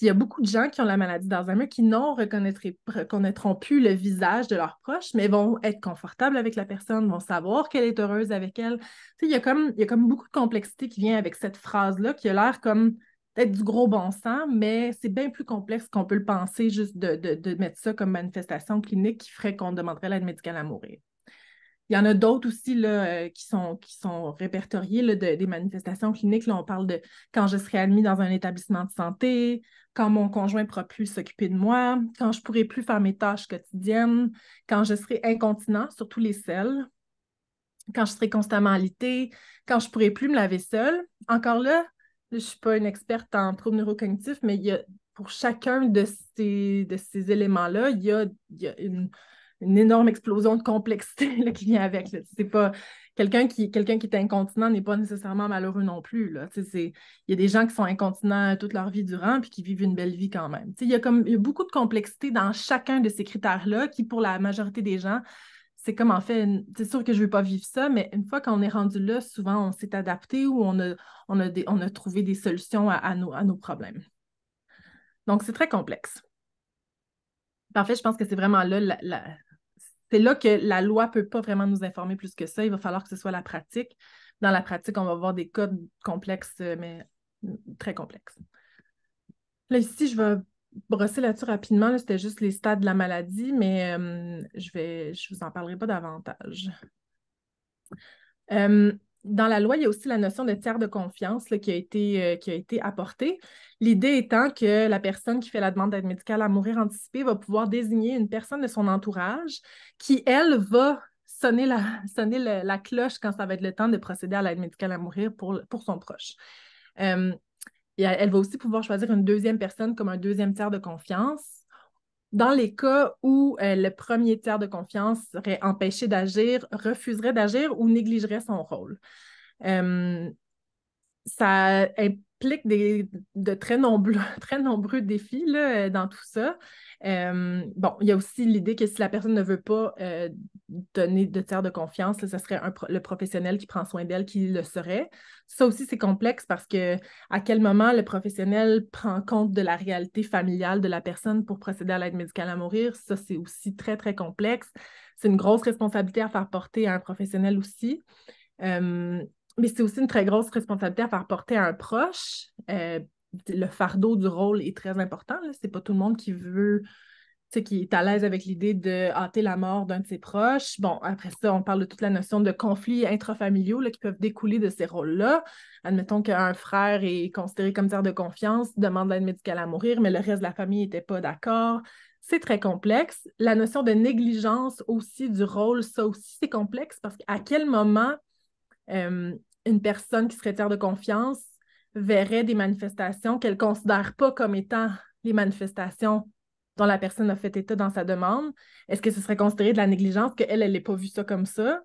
il y a beaucoup de gens qui ont la maladie d'Alzheimer qui n'ont reconnaîtront plus le visage de leurs proches, mais vont être confortables avec la personne, vont savoir qu'elle est heureuse avec elle. il y a comme y a comme beaucoup de complexité qui vient avec cette phrase-là, qui a l'air comme peut-être du gros bon sens, mais c'est bien plus complexe qu'on peut le penser juste de, de, de mettre ça comme manifestation clinique qui ferait qu'on demanderait l'aide médicale à mourir. Il y en a d'autres aussi là, euh, qui, sont, qui sont répertoriés des manifestations cliniques. Là, on parle de quand je serai admis dans un établissement de santé, quand mon conjoint ne pourra plus s'occuper de moi, quand je ne pourrai plus faire mes tâches quotidiennes, quand je serai incontinent, sur tous les selles, quand je serai constamment alité, quand je ne pourrai plus me laver seule. Encore là, je ne suis pas une experte en troubles neurocognitifs, mais il y a, pour chacun de ces, de ces éléments-là, il y a une une énorme explosion de complexité là, qui vient avec. C'est pas quelqu'un qui, quelqu'un qui est incontinent n'est pas nécessairement malheureux non plus. Il y a des gens qui sont incontinents toute leur vie durant puis qui vivent une belle vie quand même. Il y, a beaucoup de complexité dans chacun de ces critères-là qui, pour la majorité des gens, c'est comme en fait, c'est sûr que je ne veux pas vivre ça, mais une fois qu'on est rendu là, souvent on s'est adapté ou on a, on a, on a trouvé des solutions à, nos, à nos problèmes. Donc, c'est très complexe. en fait je pense que c'est vraiment là c'est là que la loi ne peut pas vraiment nous informer plus que ça. Il va falloir que ce soit la pratique. Dans la pratique, on va voir des cas complexes, euh, mais mm, très complexes. Là, ici, je vais brosser là-dessus rapidement. C'était juste les stades de la maladie, mais euh, je ne je vous en parlerai pas davantage. Euh, dans la loi, il y a aussi la notion de tiers de confiance euh, qui, a été, apportée. L'idée étant que la personne qui fait la demande d'aide médicale à mourir anticipée va pouvoir désigner une personne de son entourage qui, elle, va sonner la, sonner la cloche quand ça va être le temps de procéder à l'aide médicale à mourir pour, son proche. Euh, elle va aussi pouvoir choisir une deuxième personne comme un deuxième tiers de confiance dans les cas où euh, le premier tiers de confiance serait empêché d'agir, refuserait d'agir ou négligerait son rôle. Euh, ça, implique de très nombreux, très nombreux défis là, euh, dans tout ça. Euh, bon, il y a aussi l'idée que si la personne ne veut pas euh, donner de tiers de confiance, ce serait le professionnel qui prend soin d'elle qui le serait. Ça aussi, c'est complexe parce que à quel moment le professionnel prend compte de la réalité familiale de la personne pour procéder à l'aide médicale à mourir, ça, c'est aussi très, très complexe. C'est une grosse responsabilité à faire porter à un professionnel aussi. Euh, mais c'est aussi une très grosse responsabilité à faire porter à un proche. Euh, le fardeau du rôle est très important. Ce n'est pas tout le monde qui veut, qui est à l'aise avec l'idée de hâter la mort d'un de ses proches. Bon, après ça, on parle de toute la notion de conflits intrafamiliaux là, qui peuvent découler de ces rôles-là. Admettons qu'un frère est considéré comme tiers de confiance, demande l'aide médicale à mourir, mais le reste de la famille n'était pas d'accord. C'est très complexe. La notion de négligence aussi du rôle, ça aussi, c'est complexe parce qu'à quel moment euh, une personne qui serait tiers de confiance verrait des manifestations qu'elle ne considère pas comme étant les manifestations dont la personne a fait état dans sa demande? Est-ce que ce serait considéré de la négligence qu'elle, elle n'ait pas vu ça comme ça?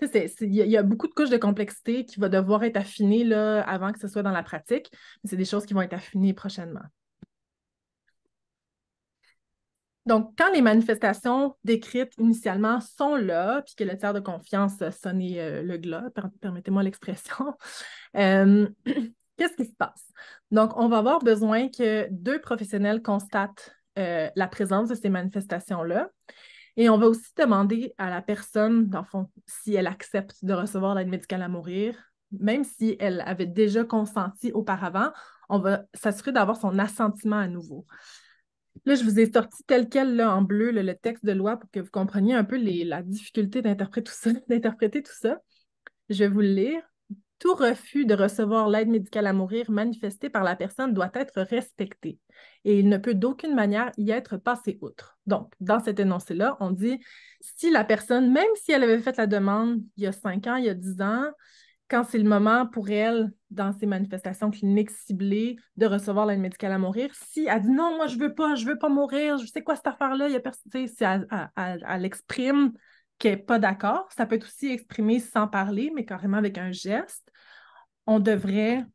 Il y, a beaucoup de couches de complexité qui vont devoir être affinées avant que ce soit dans la pratique, mais c'est des choses qui vont être affinées prochainement. Donc, quand les manifestations décrites initialement sont là, puis que le tiers de confiance sonne euh, le glas, permettez-moi l'expression, euh, qu'est-ce qui se passe? Donc, on va avoir besoin que deux professionnels constatent euh, la présence de ces manifestations-là. Et on va aussi demander à la personne, dans le fond, si elle accepte de recevoir l'aide médicale à mourir, même si elle avait déjà consenti auparavant, on va s'assurer d'avoir son assentiment à nouveau. Là, je vous ai sorti tel quel là, en bleu le texte de loi pour que vous compreniez un peu les, la difficulté d'interpréter tout, ça, d'interpréter tout ça. Je vais vous le lire. Tout refus de recevoir l'aide médicale à mourir manifestée par la personne doit être respecté et il ne peut d'aucune manière y être passé outre. Donc, dans cet énoncé-là, on dit si la personne, même si elle avait fait la demande il y a cinq ans, il y a 10 ans, quand c'est le moment pour elle, dans ses manifestations cliniques ciblées, de recevoir l'aide médicale à mourir, si elle dit non, moi je veux pas, je veux pas mourir, je sais quoi cette affaire-là, il y a personne, si elle, exprime qu'elle n'est pas d'accord, ça peut être aussi exprimé sans parler, mais carrément avec un geste, on devrait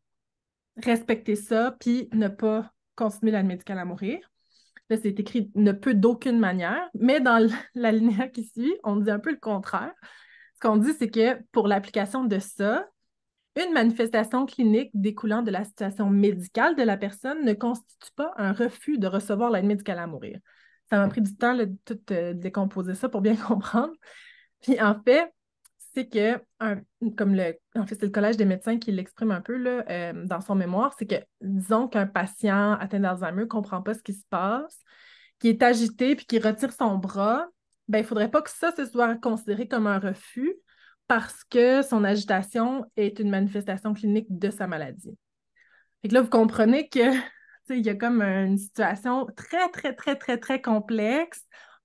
respecter ça puis ne pas continuer l'aide médicale à mourir. Là, c'est écrit ne peut d'aucune manière, mais dans la linéaire qui suit, on dit un peu le contraire. Ce qu'on dit, c'est que pour l'application de ça, une manifestation clinique découlant de la situation médicale de la personne ne constitue pas un refus de recevoir l'aide médicale à mourir. Ça m'a pris du temps de tout euh, décomposer ça pour bien comprendre. Puis en fait, c'est que, comme le, en fait, c'est le Collège des médecins qui l'exprime un peu là, euh, dans son mémoire, c'est que disons qu'un patient atteint d'Alzheimer ne comprend pas ce qui se passe, qui est agité puis qui retire son bras, ben, il ne faudrait pas que ça, se soit considéré comme un refus parce que son agitation est une manifestation clinique de sa maladie. Et là, vous comprenez que il y a comme une situation très, très, très, très, très complexe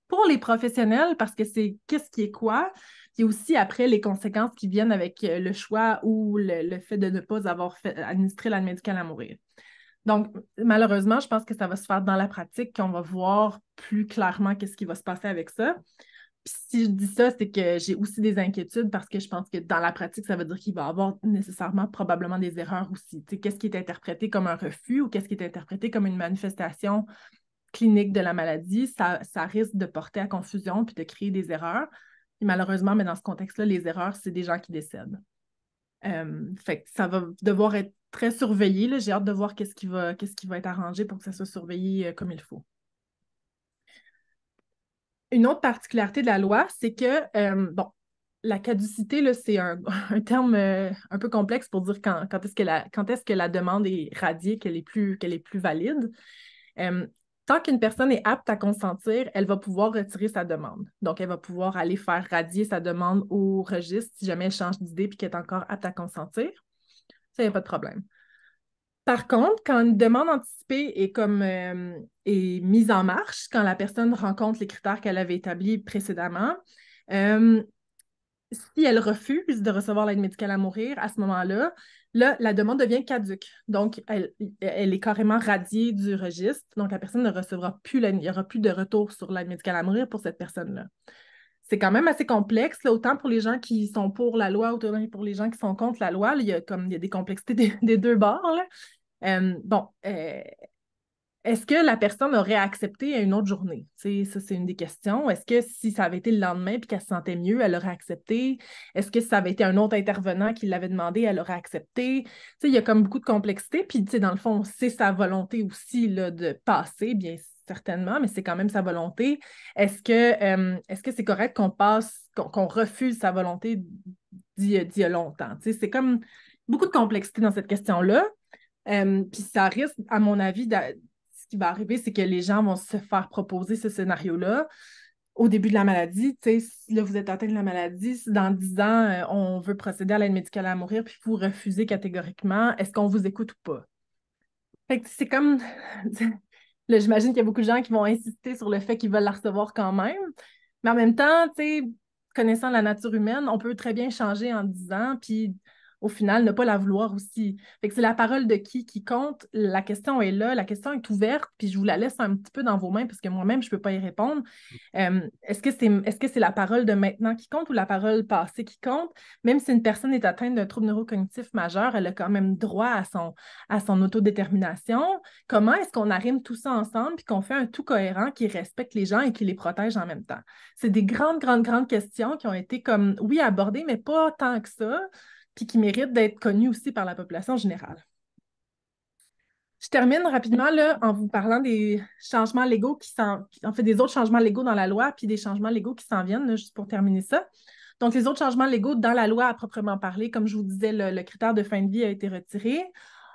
pour les professionnels parce que c'est qu'est-ce qui est quoi, et aussi après les conséquences qui viennent avec le choix ou le, fait de ne pas avoir fait, administré l'aide médicale à mourir. Donc, malheureusement, je pense que ça va se faire dans la pratique qu'on va voir plus clairement qu'est-ce qui va se passer avec ça. Puis si je dis ça, c'est que j'ai aussi des inquiétudes parce que je pense que dans la pratique, ça veut dire qu'il va y avoir nécessairement probablement des erreurs aussi. qu'est-ce qui est interprété comme un refus ou qu'est-ce qui est interprété comme une manifestation clinique de la maladie, ça, risque de porter à confusion puis de créer des erreurs. Et malheureusement, mais dans ce contexte-là, les erreurs, c'est des gens qui décèdent. Euh, fait ça va devoir être très surveillé. J'ai hâte de voir qu'est-ce qui, va, qu'est-ce qui va être arrangé pour que ça soit surveillé euh, comme il faut. Une autre particularité de la loi, c'est que, euh, bon, la caducité, c'est un, terme euh, un peu complexe pour dire quand, est-ce que, est que la, demande est radiée, qu'elle est plus, qu'elle est plus valide. tant qu'une personne est apte à consentir, elle va pouvoir retirer sa demande. Donc, elle va pouvoir aller faire radier sa demande au registre si jamais elle change d'idée et qu'elle est encore apte à consentir. Ça, il n'y a pas de problème. Par contre, quand une demande anticipée est, comme, euh, est mise en marche, quand la personne rencontre les critères qu'elle avait établis précédemment, euh, si elle refuse de recevoir l'aide médicale à mourir à ce moment-là, la demande devient caduque. Donc, elle, elle, est carrément radiée du registre. Donc, la personne ne recevra plus il aura plus de retour sur l'aide médicale à mourir pour cette personne-là c'est quand même assez complexe, autant pour les gens qui sont pour la loi, autant pour les gens qui sont contre la loi. il, y a comme, il y a des complexités des, deux bords. Euh, bon, euh, est-ce que la personne aurait accepté une autre journée? ça, c'est une des questions. Est-ce que si ça avait été le lendemain et qu'elle se sentait mieux, elle aurait accepté? Est-ce que si ça avait été un autre intervenant qui l'avait demandé, elle aurait accepté? il y a comme beaucoup de complexité. Puis, dans le fond, c'est sa volonté aussi de passer. Bien, sûr certainement, mais c'est quand même sa volonté. Est-ce que euh, ce c'est correct qu'on passe, qu'on refuse sa volonté d'il y a longtemps? c'est comme beaucoup de complexité dans cette question-là. Euh, puis ça risque, à mon avis, ce qui va arriver, c'est que les gens vont se faire proposer ce scénario-là au début de la maladie, là, vous êtes atteint de la maladie, dans 10 ans, euh, on veut procéder à l'aide médicale à mourir, puis vous refusez catégoriquement, est-ce qu'on vous écoute ou pas? c'est comme, Là, j'imagine qu'il y a beaucoup de gens qui vont insister sur le fait qu'ils veulent la recevoir quand même. Mais en même temps, tu sais, connaissant la nature humaine, on peut très bien changer en 10 puis au final, ne pas la vouloir aussi. c'est la parole de qui qui compte. La question est là, la question est ouverte, puis je vous la laisse un petit peu dans vos mains parce que moi-même, je ne peux pas y répondre. Mm. Euh, est-ce que c'est est-ce que c'est la parole de maintenant qui compte ou la parole passée qui compte? Même si une personne est atteinte d'un trouble neurocognitif majeur, elle a quand même droit à son, à son autodétermination. Comment est-ce qu'on arrive tout ça ensemble puis qu'on fait un tout cohérent qui respecte les gens et qui les protège en même temps? C'est des grandes, grandes, grandes questions qui ont été comme, oui, abordées, mais pas tant que ça puis qui méritent d'être connus aussi par la population générale. Je termine rapidement là, en vous parlant des changements légaux qui s'en... En fait, des autres changements légaux dans la loi, puis des changements légaux qui s'en viennent, juste pour terminer ça. Donc, les autres changements légaux dans la loi à proprement parler, comme je vous disais, le critère de fin de vie a été retiré.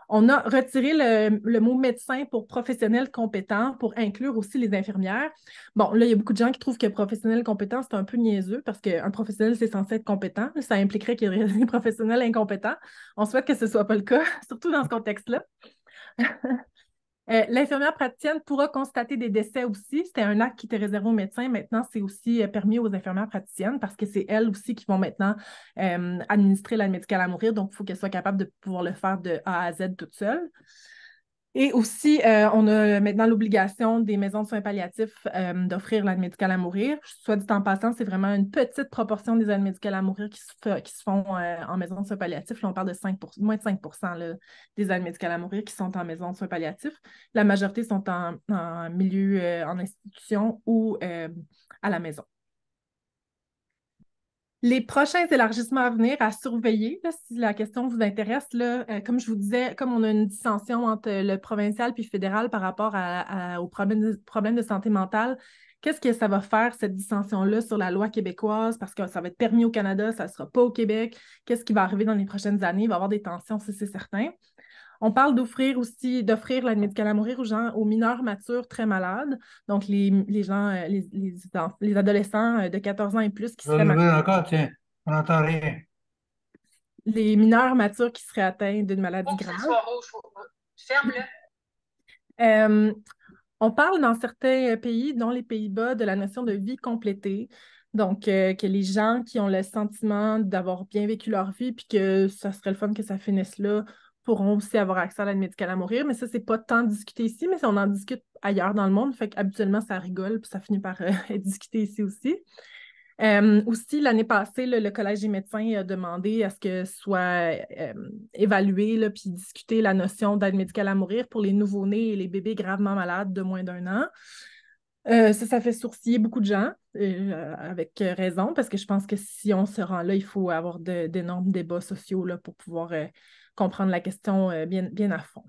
On a retiré le, mot médecin pour professionnel compétent pour inclure aussi les infirmières. Bon, là, il y a beaucoup de gens qui trouvent que professionnel compétent, c'est un peu niaiseux parce qu'un professionnel, c'est censé être compétent. Ça impliquerait qu'il y aurait des professionnels incompétents. On souhaite que ce ne soit pas le cas, surtout dans ce contexte-là. Euh, l'infirmière praticienne pourra constater des décès aussi. C'était un acte qui était réservé aux médecins. Maintenant, c'est aussi euh, permis aux infirmières praticiennes parce que c'est elles aussi qui vont maintenant euh, administrer l'aide médicale à mourir. Donc, il faut qu'elles soient capables de pouvoir le faire de A à Z toute seules. Et aussi, euh, on a maintenant l'obligation des maisons de soins palliatifs euh, d'offrir l'aide médicale à mourir. Soit dit en passant, c'est vraiment une petite proportion des aides médicales à mourir qui se, font euh, en maison de soins palliatifs. Là, on parle de moins de 5 des aides médicales à mourir qui sont en maison de soins palliatifs. La majorité sont en milieu, en institution ou à la maison. Les prochains élargissements à venir à surveiller, si la question vous intéresse, là, euh, comme je vous disais, comme on a une dissension entre euh, le provincial puis le fédéral par rapport aux problèmes de, de santé mentale, qu'est-ce que ça va faire, cette dissension-là, sur la loi québécoise, parce que ça va être permis au Canada, ça ne sera pas au Québec, qu'est-ce qui va arriver dans les prochaines années, il va y avoir des tensions, si c'est certain. On parle d'offrir aussi, d'offrir la médicale à mourir aux gens, aux mineurs matures très malades, donc les, gens, euh, les, les, adolescents euh, de 14 ans et plus qui seraient encore, tiens, on rien. Les mineurs matures qui seraient atteints d'une maladie grave. Euh, on parle dans certains pays, dont les Pays-Bas, de la notion de vie complétée. Donc, que les gens qui ont le sentiment d'avoir bien vécu leur vie, puis que ça serait le fun que ça finisse là, pourront aussi avoir accès à l'aide médicale à mourir, mais ça, c'est pas tant discuter ici, mais on en discute ailleurs dans le monde. Fait qu'habituellement, ça rigole, puis ça finit par euh, être discuté ici aussi. Euh, aussi, l'année passée, le, Collège des médecins a demandé à ce que soit euh, évalué évaluée là, puis la notion d'aide médicale à mourir pour les nouveau-nés et les bébés gravement malades de moins d'un an. ça, ça fait sourciller beaucoup de gens, avec raison, parce que je pense que si on se rend là, il faut avoir d'énormes débats sociaux là, pour pouvoir comprendre la question euh, bien, à fond.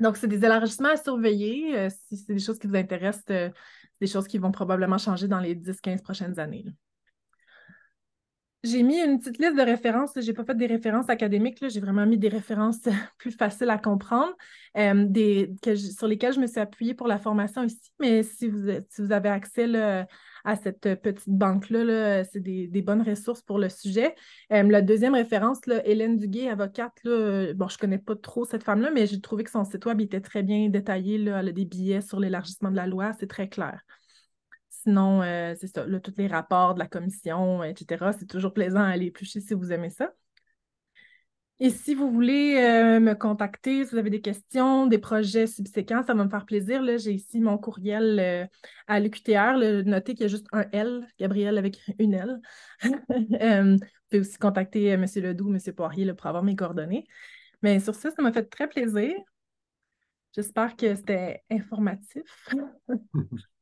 Donc, c'est des élargissements à surveiller. Euh, si c'est des choses qui vous intéressent, euh, des choses qui vont probablement changer dans les 10-15 prochaines années j'ai mis une petite liste de références. J'ai pas fait des références académiques. J'ai vraiment mis des références plus faciles à comprendre, euh, sur lesquelles je me suis appuyée pour la formation ici. Mais si vous, avez accès à cette petite banque-là, c'est des, bonnes ressources pour le sujet. Euh, la deuxième référence, Hélène Duguay, avocate, bon, je connais pas trop cette femme-là, mais j'ai trouvé que son site web était très bien détaillé. elle a des billets sur l'élargissement de la loi. C'est très clair. Sinon, euh, c'est ça, tous les rapports de la commission, etc. C'est toujours plaisant à aller éplucher si vous aimez ça. Et si vous voulez euh, me contacter, si vous avez des questions, des projets subséquents, ça va me faire plaisir. Là, j'ai ici mon courriel euh, à l'UQTR. Notez qu'il y a juste un L, Gabriel avec une L. vous pouvez aussi contacter M. Ledoux, M. Poirier pour avoir mes coordonnées. Mais sur ça, ça m'a fait très plaisir. J'espère que c'était informatif.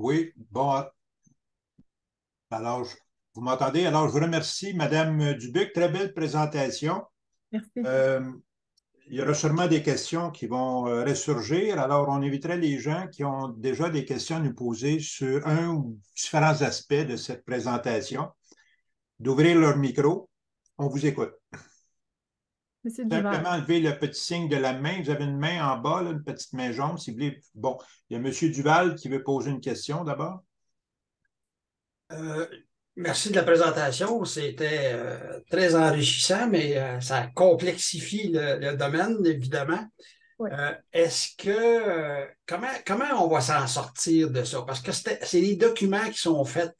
Oui, bon. Alors, vous m'entendez? Alors, je vous remercie, Madame Dubuc. Très belle présentation. Merci. Euh, il y aura sûrement des questions qui vont euh, ressurgir. Alors, on éviterait les gens qui ont déjà des questions à nous poser sur un ou différents aspects de cette présentation d'ouvrir leur micro. On vous écoute. Simplement enlever le petit signe de la main. Vous avez une main en bas, une petite main jaune, s'il vous plaît. Bon, il y a M. Duval qui veut poser une question d'abord. Euh, merci de la présentation. C'était euh, très enrichissant, mais euh, ça complexifie le, domaine, évidemment. Est-ce que comment, comment on va s'en sortir de ça? Parce que c'est les documents qui sont faits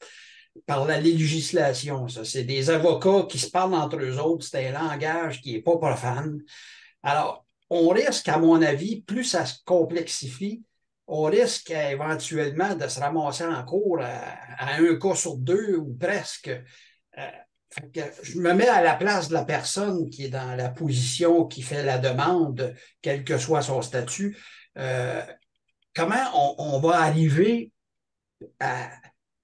par la législation. Ça. C'est des avocats qui se parlent entre eux autres. C'est un langage qui n'est pas profane. Alors, on risque, à mon avis, plus ça se complexifie, on risque éventuellement de se ramasser en cours à, un cas sur deux ou presque. Euh, je me mets à la place de la personne qui est dans la position qui fait la demande, quel que soit son statut. Euh, comment on, va arriver à,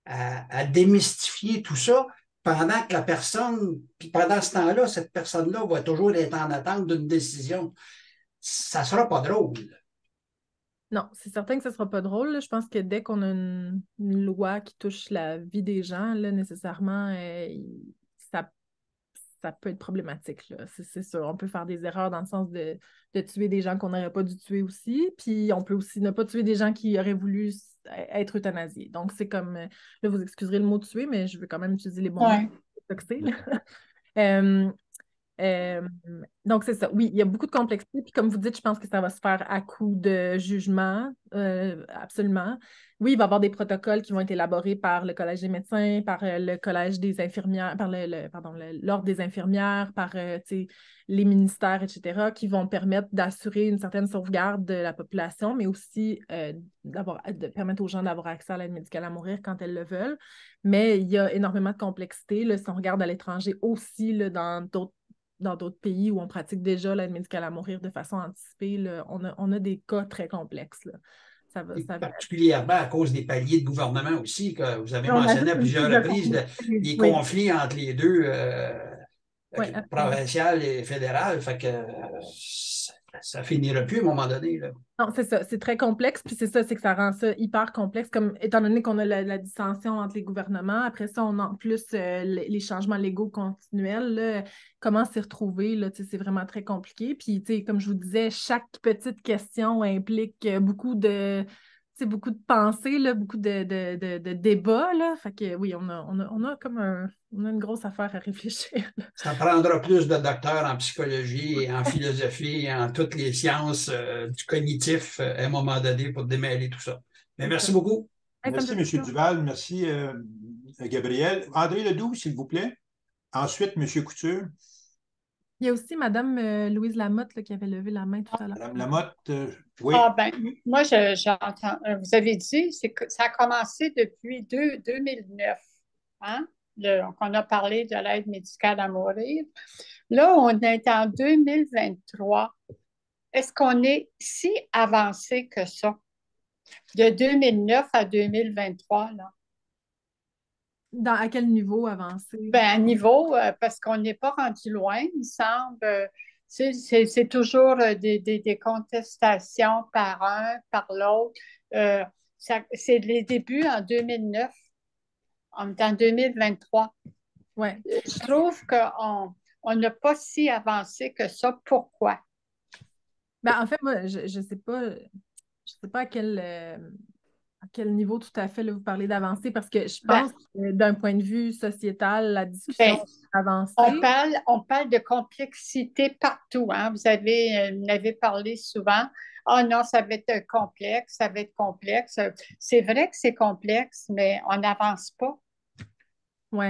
à, démystifier tout ça pendant que la personne, puis pendant ce temps-là, cette personne-là va toujours être en attente d'une décision. Ça ne sera pas drôle. Non, c'est certain que ça ne sera pas drôle. Je pense que dès qu'on a une, loi qui touche la vie des gens, là, nécessairement, euh, ça, peut être problématique. C'est sûr. On peut faire des erreurs dans le sens de, de tuer des gens qu'on n'aurait pas dû tuer aussi. Puis on peut aussi ne pas tuer des gens qui auraient voulu être euthanasié. Donc, c'est comme, euh, là, vous excuserez le mot tuer, mais je veux quand même utiliser les bons mots. Toxiques, Euh, donc, c'est ça. Oui, il y a beaucoup de complexité. Puis, comme vous dites, je pense que ça va se faire à coup de jugement, euh, absolument. Oui, il va y avoir des protocoles qui vont être élaborés par le Collège des médecins, par euh, le Collège des infirmières, par le, pardon, l'Ordre des infirmières, par les ministères, etc., qui vont permettre d'assurer une certaine sauvegarde de la population, mais aussi d'avoir, de permettre aux gens d'avoir accès à l'aide médicale à mourir quand elles le veulent. Mais il y a énormément de complexité. Là, si on regarde à l'étranger aussi, dans d'autres dans d'autres pays où on pratique déjà l'aide médicale à mourir de façon anticipée, on, a, des cas très complexes. Ça particulièrement à cause des paliers de gouvernement aussi, que vous avez mentionné à plusieurs reprises, les conflits entre les deux, euh, euh provincial et fédéral. Fait que euh, ça finira plus à un moment donné. Là. Non, c'est ça. C'est très complexe. Puis c'est ça, c'est que ça rend ça hyper complexe. Comme étant donné qu'on a la, dissension entre les gouvernements, après ça, on a en plus euh, les changements légaux continuels. comment s'y retrouver? Là, c'est vraiment très compliqué. Puis, comme je vous disais, chaque petite question implique euh, beaucoup de c'est beaucoup de pensées, là, beaucoup de, débats. Là. Fait que oui, on a, comme on a une grosse affaire à réfléchir. Ça prendra plus de docteurs en psychologie en philosophie en toutes les sciences euh, du cognitif euh, à un moment donné pour démêler tout ça. Mais merci beaucoup. merci, M. Duval. Merci, euh, Gabriel. André Ledoux, s'il vous plaît. Ensuite, M. Couture. Il y a aussi Mme euh, Louise Lamotte qui avait levé la main tout ah, à l'heure. Madame Lamotte, euh, oui. Ah ben, moi, j'entends. Euh, vous avez dit, que ça a commencé depuis 2009. donc, on a parlé de l'aide médicale à mourir. Là, on est en 2023. Est-ce qu'on est si avancé que ça? De 2009 à 2023, là à quel niveau avancer Ben, à niveau, euh, parce qu'on n'est pas rendu loin, il semble. Euh, c'est toujours euh, des, contestations par un, par l'autre. c'est les débuts en 2009, en, 2023. Ouais. Je trouve qu'on on n'a pas si avancé que ça. Pourquoi? Ben, en fait, moi, je ne sais, pas, sais pas à quel quel niveau tout à fait là, vous parlez d'avancer, Parce que je ben pense que d'un point de vue sociétal, la discussion ben, avancée. On parle, on parle de complexité partout. Hein. Vous avez, euh, vous avez parlé souvent. oh non, ça va être euh, complexe, ça va être complexe. C'est vrai que c'est complexe, mais on n'avance pas. Oui,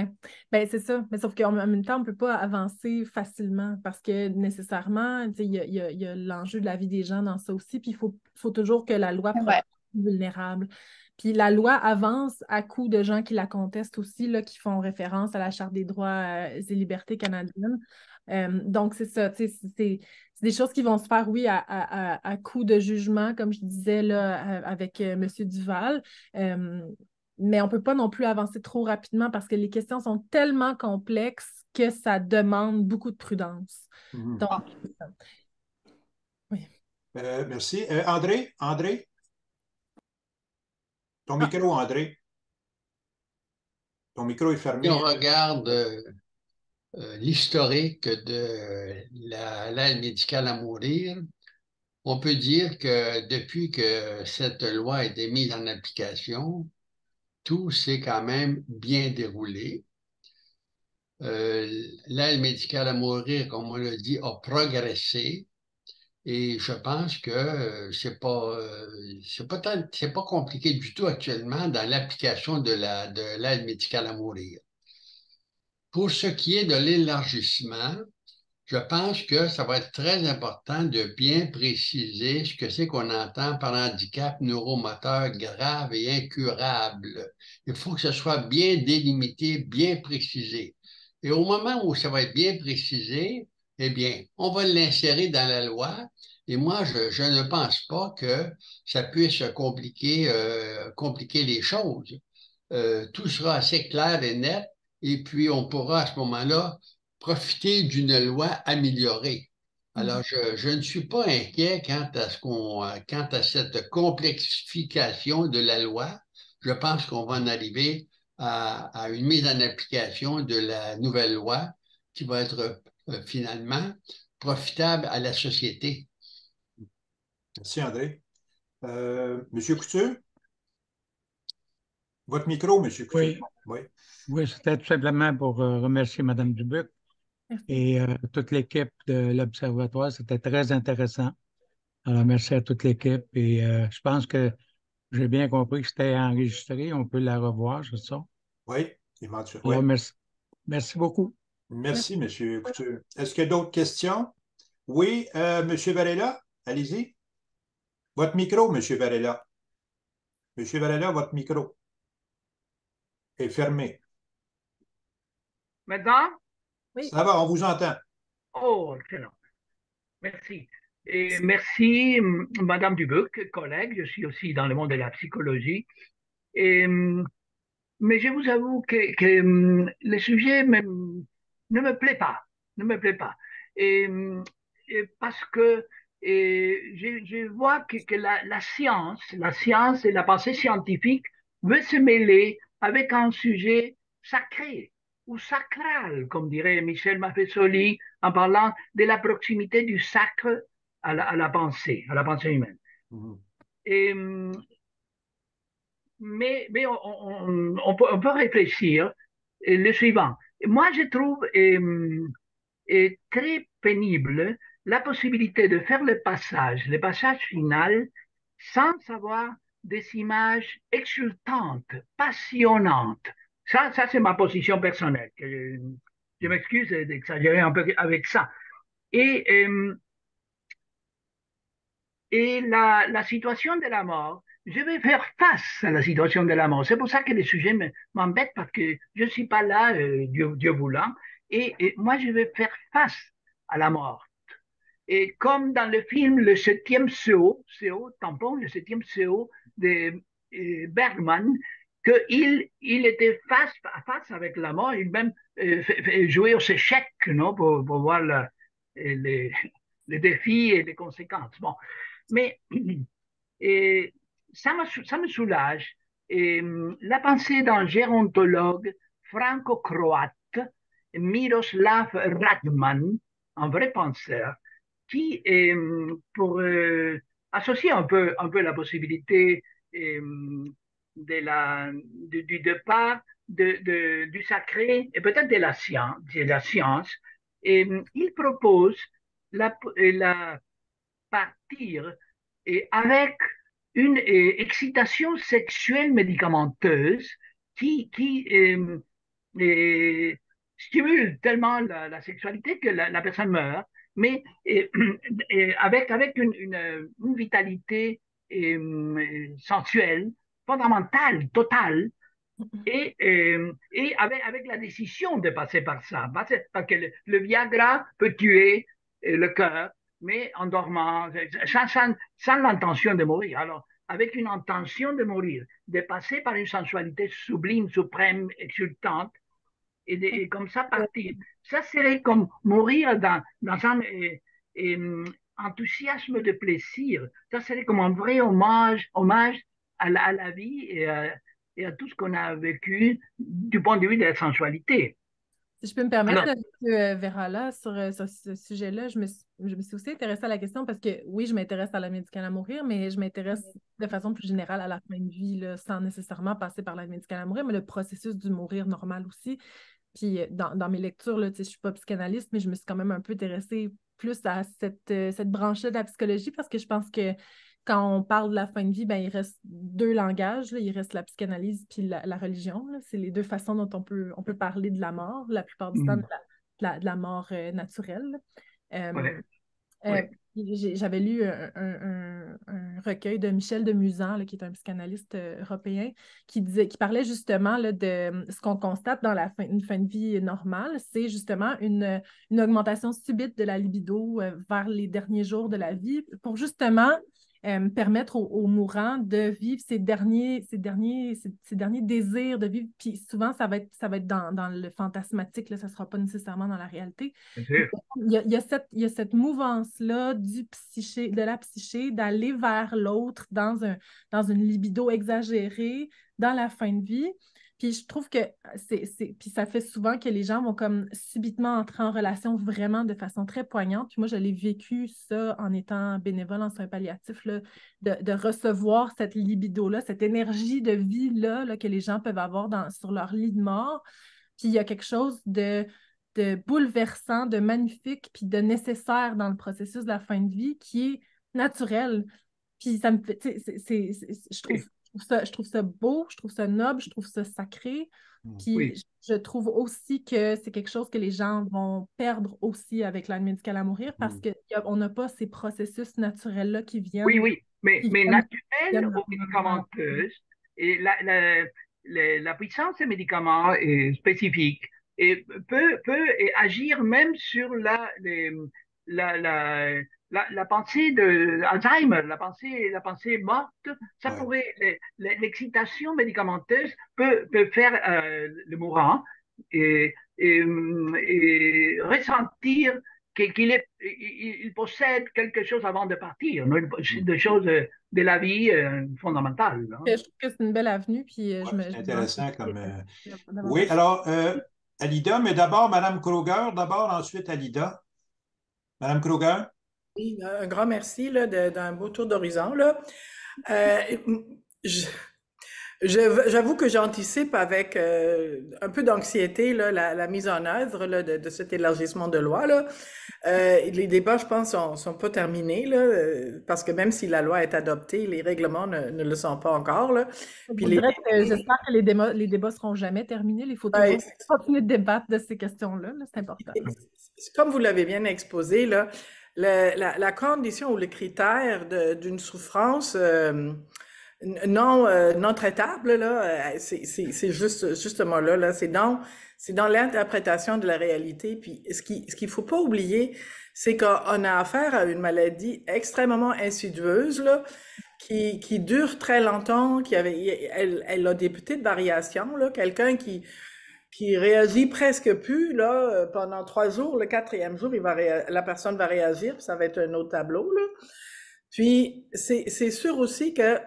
ben, c'est ça. Mais sauf qu'en même temps, on ne peut pas avancer facilement parce que nécessairement, il y a, l'enjeu de la vie des gens dans ça aussi. Puis il faut, toujours que la loi vulnérables. Puis la loi avance à coup de gens qui la contestent aussi, là, qui font référence à la Charte des droits euh, et libertés canadiennes. Euh, donc, c'est ça, c'est des choses qui vont se faire, oui, à, à, coup de jugement, comme je disais là, euh, avec monsieur M. Duval. mais on ne peut pas non plus avancer trop rapidement parce que les questions sont tellement complexes que ça demande beaucoup de prudence. Mmh. Donc, merci. André, André, ton ah. micro, André. Ton micro est fermé. Si on regarde euh, euh, l'historique de l'aide médicale à mourir, on peut dire que depuis que cette loi a été mise en application, tout s'est quand même bien déroulé. Euh, l'aide médicale à mourir, comme on le dit, a progressé et je pense que euh, c'est pas euh, pas compliqué du tout actuellement dans l'application de de l'aide médicale à mourir. Pour ce qui est de l'élargissement, je pense que ça va être très important de bien préciser ce que c'est qu'on entend par handicap neuromoteur grave et incurable. Il faut que ce soit bien délimité, bien précisé. Et au moment où ça va être bien précisé, eh bien, on va l'insérer dans la loi. Et moi, je, ne pense pas que ça puisse compliquer, euh, les choses. Euh, tout sera assez clair et net, et puis on pourra à ce moment-là profiter d'une loi améliorée. Mm. Alors, je, ne suis pas inquiet quant à, cette complexification de la loi. Je pense qu'on va en arriver à, à une mise en application de la nouvelle loi qui va être euh, finalement, profitable à la société. Merci, André. Euh, Monsieur Couture? Votre micro, Monsieur Couture. Oui, c'était tout simplement pour euh, remercier Madame Dubuc et toute l'équipe de l'Observatoire. C'était très intéressant. Alors, merci à toute l'équipe. Et je pense que j'ai bien compris que c'était enregistré. On peut la revoir, je ça? Oui, éventuellement. merci beaucoup. Merci, M. Couture. Est-ce qu'il y a d'autres questions? Oui, euh, M. Varela, allez-y. Votre micro, M. Varela. M. Varela, votre micro est fermé. Maintenant? Oui. Ça va, on vous entend. Oh, excellent. Merci. Et merci, Madame Dubuc, collègue. Je suis aussi dans le monde de la psychologie. Et, mais je vous avoue que, que le sujet même ne me plaît pas, ne me plaît pas. Et, mm, parce que et je, vois que, la, science, la science et la pensée scientifique veut se mêler avec un sujet sacré ou sacral, comme dirait Michel Maffesoli en parlant de la proximité du sacre à la, pensée, à la pensée humaine. Mm-hmm. Et, mm, mais, on, peut, on, peut, réfléchir le suivant moi, je trouve euh, euh, très pénible la possibilité de faire le passage, le passage final, sans avoir des images exultantes, passionnantes. Ça, ça c'est ma position personnelle. je, m'excuse d'exagérer un peu avec ça. Et, euh, et la, situation de la mort je vais faire face à la situation de la mort. C'est pour ça que le sujet m'embête parce que je ne suis pas là, euh, Dieu, voulant, et, moi je vais faire face à la mort. Et comme dans le film Le septième CO, CO tampon, le septième CO de euh, Bergman, qu'il il était face à face avec la mort, il même jouait euh, aux échecs non, pour, voir les, défis et les conséquences. Bon. Mais et, ça me, soulage. Hum, la pensée d'un gérontologue franco-croate, Miroslav Radman, un vrai penseur, qui, hum, pour euh, associer un peu, un peu la possibilité hum, de la, du, départ de, du sacré et peut-être de la science, de la science et, il propose la, la partir et avec une euh, excitation sexuelle médicamenteuse qui, qui euh, euh, stimule tellement la, sexualité que la, personne meurt, mais avec, avec une, vitalité sensuelle, fondamentale, totale, mm-hmm. et, et avec, la décision de passer par ça, parce, que le Viagra peut tuer le cœur, mais en dormant, sans, l'intention de mourir. Alors, avec une intention de mourir, de passer par une sensualité sublime, suprême, exultante, et, comme ça partir. Ça serait comme mourir dans, un euh, euh, enthousiasme de plaisir. Ça serait comme un vrai hommage, hommage à, la, vie et à, tout ce qu'on a vécu du point de vue de la sensualité. Si je peux me permettre, Alors, euh, là, sur, sur ce sujet-là, je me suis je me suis aussi intéressée à la question parce que oui, je m'intéresse à la médicale à mourir, mais je m'intéresse de façon plus générale à la fin de vie, là, sans nécessairement passer par la médicale à mourir, mais le processus du mourir normal aussi. Puis euh, dans, dans mes lectures, là, je ne suis pas psychanalyste, mais je me suis quand même un peu intéressée plus à cette, euh, cette branche de la psychologie parce que je pense que quand on parle de la fin de vie, ben, il reste deux langages. Il reste la psychanalyse puis la, religion. C'est les deux façons dont on peut, on peut parler de la mort, la plupart du temps mmh. de la, de la, mort euh, naturelle. Euh, euh, j'avais lu un, recueil de Michel de Musan, qui est un psychanalyste euh, européen, qui, disait, qui parlait justement de ce qu'on constate dans la fin, une fin de vie normale, c'est justement une, augmentation subite de la libido vers les derniers jours de la vie pour justement euh, permettre aux, mourants de vivre ces derniers, ces derniers, ces, derniers désirs de vivre. Puis souvent, ça va être, ça va être dans, le fantasmatique, là, ça ne sera pas nécessairement dans la réalité. Il, y a, il y a, cette, cette mouvance-là du psyché, de la psyché d'aller vers l'autre dans, un, dans une libido exagérée dans la fin de vie. Puis je trouve que ah, c'est, puis ça fait souvent que les gens vont comme subitement entrer en relation vraiment de façon très poignante. Puis moi, je l'ai vécu ça en étant bénévole en soins palliatifs, là, de, recevoir cette libido-là, cette énergie de vie-là que les gens peuvent avoir dans, sur leur lit de mort. Puis il y a quelque chose de, de bouleversant, de magnifique, puis de nécessaire dans le processus de la fin de vie qui est naturel. Puis ça me fait, je trouve ça, je trouve ça beau, je trouve ça noble, je trouve ça sacré. Mm. Puis je trouve aussi que c'est quelque chose que les gens vont perdre aussi avec l'aide médicale à mourir parce mm. qu'on n'a pas ces processus naturels-là qui viennent. Oui, oui, mais, naturel Et la, puissance des médicaments est spécifique et peut, peut agir même sur la, la, la, pensée de Alzheimer, la pensée, la pensée morte, ça pourrait, l'excitation médicamenteuse peut, peut faire euh, le mourant et, ressentir qu'il il possède quelque chose avant de partir, des mm. choses de la vie euh, fondamentale. Je trouve que c'est une belle avenue. Puis euh, intéressant comme. Oui, alors, Alida, mais d'abord, Mme Kroger, d'abord, ensuite Alida. Mme Kroger? un grand merci d'un beau tour d'horizon. Euh, hum, J'avoue que j'anticipe avec euh, un peu d'anxiété la, mise en œuvre de, cet élargissement de loi. Là. Euh, les débats, je pense, sont, sont pas terminés euh, parce que même si la loi est adoptée, les règlements ne, le sont pas encore. les... J'espère que les débats, les seront jamais terminés. Il faut toujours continuer de débattre de ces questions-là. C'est important. Comme vous l'avez bien exposé, là, la, condition ou le critère d'une souffrance euh, non, euh, non traitable, là, euh, c'est juste, justement là, là c'est dans, dans l'interprétation de la réalité. Puis ce qu'il ce qu'il faut pas oublier, c'est qu'on a affaire à une maladie extrêmement insidieuse, là, qui, qui dure très longtemps, qui avait, elle, elle a des petites variations, là, quelqu'un qui qui réagit presque plus là euh, pendant trois jours. Le quatrième jour, il va la personne va réagir, puis ça va être un autre tableau là. Puis c'est sûr aussi que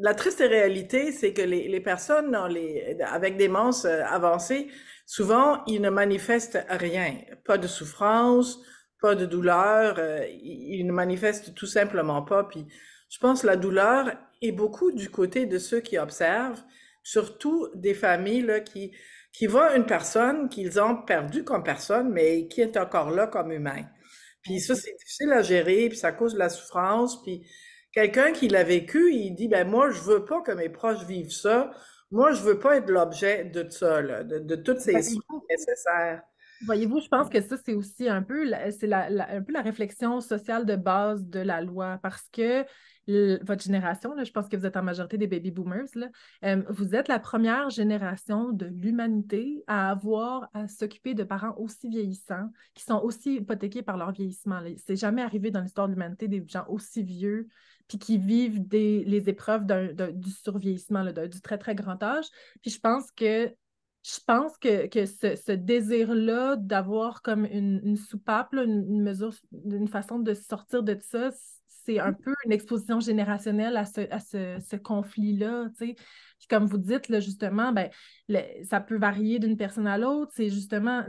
la triste réalité, c'est que les, les personnes dans les, avec démence euh, avancée, souvent, ils ne manifestent rien, pas de souffrance, pas de douleur, euh, ils ne manifestent tout simplement pas. Puis, je pense que la douleur est beaucoup du côté de ceux qui observent, surtout des familles là, qui qui voit une personne qu'ils ont perdue comme personne, mais qui est encore là comme humain. Puis ça, c'est difficile à gérer, puis ça cause de la souffrance. Puis quelqu'un qui l'a vécu, il dit, ben moi, je veux pas que mes proches vivent ça. Moi, je veux pas être l'objet de ça, de, toutes ces souffrances nécessaires. Voyez-vous, je pense que ça, c'est aussi un peu, la, la, un peu la réflexion sociale de base de la loi, parce que votre génération, je pense que vous êtes en majorité des baby boomers, euh, vous êtes la première génération de l'humanité à avoir à s'occuper de parents aussi vieillissants, qui sont aussi hypothéqués par leur vieillissement. C'est jamais arrivé dans l'histoire de l'humanité des gens aussi vieux, puis qui vivent les épreuves du survieillissement, du très, très grand âge. Puis je pense que je pense que, que ce, désir-là d'avoir comme une, soupape, une, une, mesure, une façon de sortir de ça, c'est un peu une exposition générationnelle à ce, à ce, ce conflit-là. Puis comme vous dites, là, justement, ben, ça peut varier d'une personne à l'autre. C'est justement,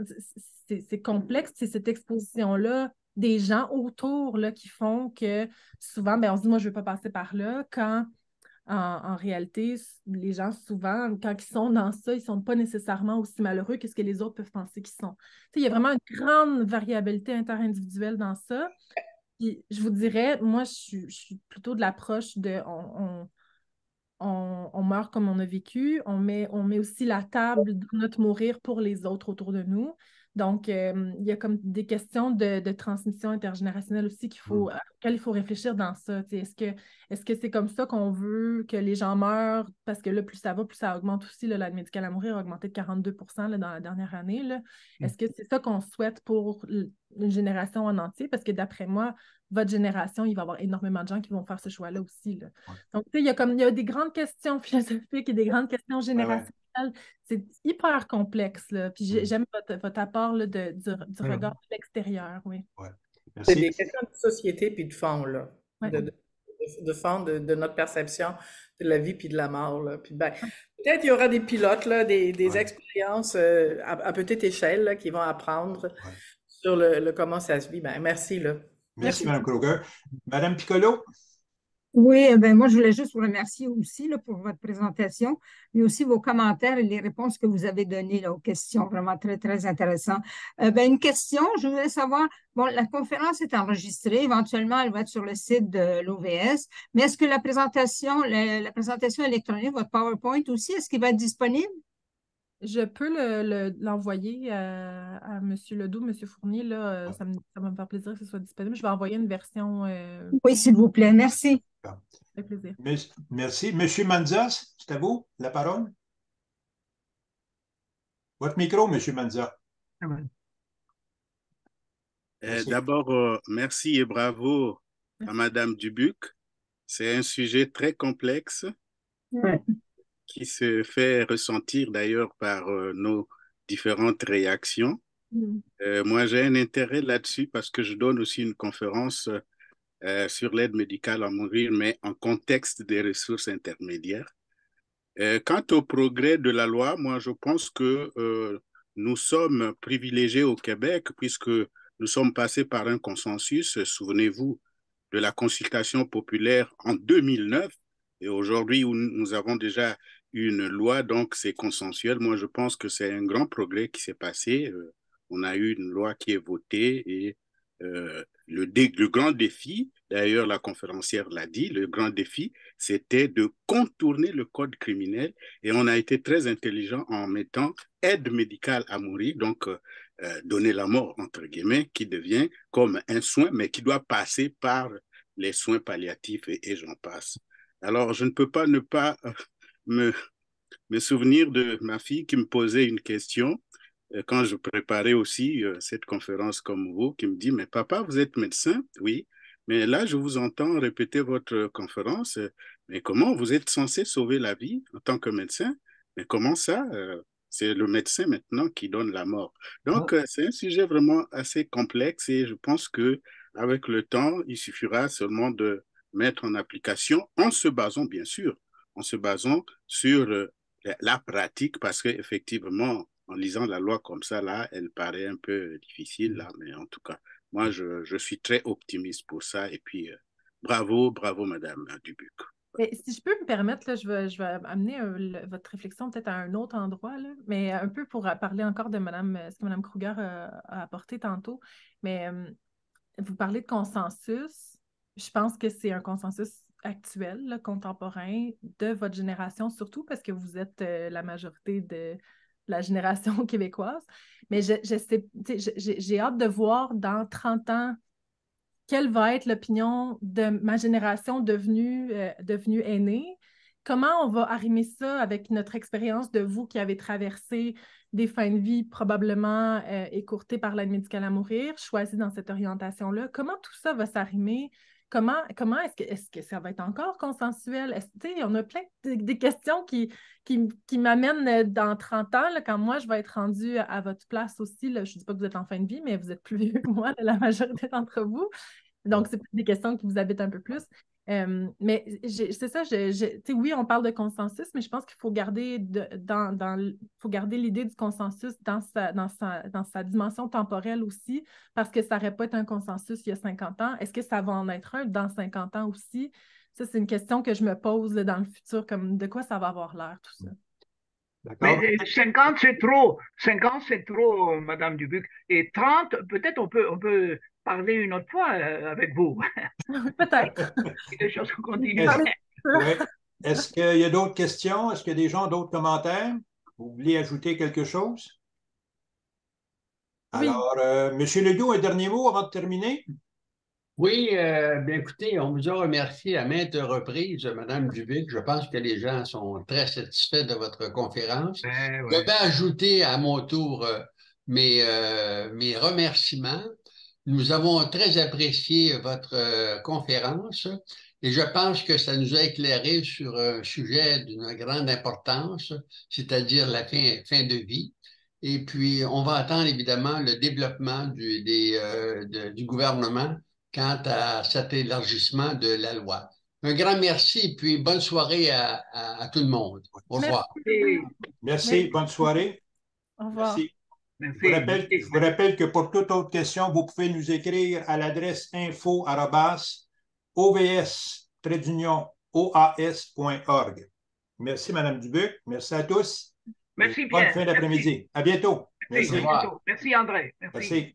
c'est complexe, c'est cette exposition-là des gens autour là, qui font que souvent, ben, on se dit, moi, je ne veux pas passer par là, quand en, en, réalité, les gens, souvent, quand ils sont dans ça, ils ne sont pas nécessairement aussi malheureux que ce que les autres peuvent penser qu'ils sont. Il y a vraiment une grande variabilité interindividuelle dans ça je vous dirais, moi, je suis, plutôt de l'approche de on, on, meurt comme on a vécu, on met, on met aussi la table de notre mourir pour les autres autour de nous. Donc, euh, il y a comme des questions de, transmission intergénérationnelle aussi qu'il faut, mm. auxquelles il faut réfléchir dans ça. Est-ce que est-ce que c'est comme ça qu'on veut que les gens meurent? Parce que là, plus ça va, plus ça augmente aussi. le l'aide médicale à mourir a augmenté de 42 dans la dernière année. Mm. Est-ce que c'est ça qu'on souhaite pour une génération en entier? Parce que d'après moi, votre génération, il va y avoir énormément de gens qui vont faire ce choix-là aussi. Donc, il y a comme il y a des grandes questions philosophiques et des grandes questions ah générationnelles c'est hyper complexe. Puis mm. j'aime votre, apport de, du, mm. regard de l'extérieur. Oui. C'est des questions de société puis de fond. Là. De, fond de, notre perception de la vie puis de la mort. Ben, peut-être il y aura des pilotes, là, des, expériences euh, à, petite échelle qui vont apprendre sur le, comment ça se vit. Ben, merci. Là. Merci, Mme Madame Kruger. Madame Piccolo? Oui, eh ben moi, je voulais juste vous remercier aussi là, pour votre présentation, mais aussi vos commentaires et les réponses que vous avez données aux questions. Vraiment très, très intéressant. Euh, ben, une question, je voulais savoir, bon, la conférence est enregistrée, éventuellement, elle va être sur le site de l'OVS, mais est-ce que la présentation, la, présentation électronique, votre PowerPoint aussi, est-ce qu'il va être disponible? Je peux l'envoyer euh, à, M. Ledoux, M. Fournier. Là, euh, ça, me, va me faire plaisir que ce soit disponible. Je vais envoyer une version. Oui, s'il vous plaît. Merci plaisir. Merci. Monsieur Manzas, c'est à vous la parole. Votre micro, Monsieur Manzas. Ah euh, d'abord, euh, merci et bravo à Madame Dubuc. C'est un sujet très complexe qui se fait ressentir d'ailleurs par euh, nos différentes réactions. Mm. moi, j'ai un intérêt là-dessus parce que je donne aussi une conférence euh, sur l'aide médicale à mourir, mais en contexte des ressources intermédiaires. Euh, quant au progrès de la loi, moi, je pense que euh, nous sommes privilégiés au Québec puisque nous sommes passés par un consensus. Souvenez-vous de la consultation populaire en 2009 et aujourd'hui où nous avons déjà une loi, donc c'est consensuel. Moi, je pense que c'est un grand progrès qui s'est passé. on a eu une loi qui est votée et euh, le, grand défi, d'ailleurs la conférencière l'a dit, le grand défi, c'était de contourner le code criminel et on a été très intelligent en mettant aide médicale à mourir, donc euh, euh, donner la mort, entre guillemets, qui devient comme un soin, mais qui doit passer par les soins palliatifs et, j'en passe. Alors, je ne peux pas ne pas me souvenir de ma fille qui me posait une question euh, quand je préparais aussi euh, cette conférence comme vous, qui me dit, mais papa, vous êtes médecin Oui. Mais là, je vous entends répéter votre conférence. Euh, mais comment vous êtes censé sauver la vie en tant que médecin Mais comment ça C'est le médecin maintenant qui donne la mort. Donc, c'est un sujet vraiment assez complexe et je pense que avec le temps, il suffira seulement de mettre en application en se basant, bien sûr, en se basant sur la pratique parce qu'effectivement, en lisant la loi comme ça, là, elle paraît un peu difficile, là, mais en tout cas, moi, je, je suis très optimiste pour ça. Et puis, euh, bravo, bravo, Madame Dubuc. si je peux me permettre, là, je, vais, je amener euh, votre réflexion peut-être à un autre endroit, là, mais un peu pour euh, parler encore de Madame, ce que madame Kruger a, apporté tantôt. Mais vous parlez de consensus. Je pense que c'est un consensus actuel, contemporain, de votre génération, surtout parce que vous êtes la majorité de, la génération québécoise. Mais j'ai hâte de voir dans 30 ans quelle va être l'opinion de ma génération devenue, euh, devenue aînée. Comment on va arrimer ça avec notre expérience de vous qui avez traversé des fins de vie probablement euh, écourtées par l'aide médicale à mourir, choisie dans cette orientation-là? Comment tout ça va s'arrimer? Comment, est-ce que, est que ça va être encore consensuel? On a plein de, questions qui, qui, m'amènent euh, dans 30 ans, quand moi je vais être rendue à, votre place aussi. je ne dis pas que vous êtes en fin de vie, mais vous êtes plus vieux que moi, la majorité d'entre vous. Donc, c'est des questions qui vous habitent un peu plus mais c'est ça, oui, on parle de consensus, mais je pense qu'il faut garder dans, faut garder l'idée du consensus dans sa, dans, sa, dans sa dimension temporelle aussi, parce que ça n'aurait pas été un consensus il y a 50 ans. Est-ce que ça va en être un dans 50 ans aussi? Ça, c'est une question que je me pose dans le futur, comme de quoi ça va avoir l'air, tout ça. 50, euh, c'est trop. 50, c'est trop, euh, Madame Dubuc. Et 30, peut-être on peut parler une autre fois euh, avec vous. Peut-être. Est-ce qu'il y a d'autres questions? Est-ce qu'il y a des gens, d'autres commentaires? Vous voulez ajouter quelque chose? Alors, M. Euh, Monsieur Ledoux, un dernier mot avant de terminer? Oui, euh, bien écoutez, on vous a remercié à maintes reprises, Mme Dubuc. Je pense que les gens sont très satisfaits de votre conférence. Ben, Je vais ajouter à mon tour mes, mes remerciements nous avons très apprécié votre euh, conférence et je pense que ça nous a éclairé sur un sujet d'une grande importance, c'est-à-dire la fin, de vie. Et puis, on va attendre évidemment le développement du, euh, du gouvernement quant à cet élargissement de la loi. Un grand merci, et puis bonne soirée à, tout le monde. Au revoir. Merci, merci. bonne soirée. Au revoir. Je vous, rappelle, que pour toute autre question, vous pouvez nous écrire à l'adresse info ovs-oas.org. Merci, Mme Dubuc. Merci à tous. Merci, Pierre. Bonne fin d'après-midi. À bientôt. Merci. Merci, André. Merci.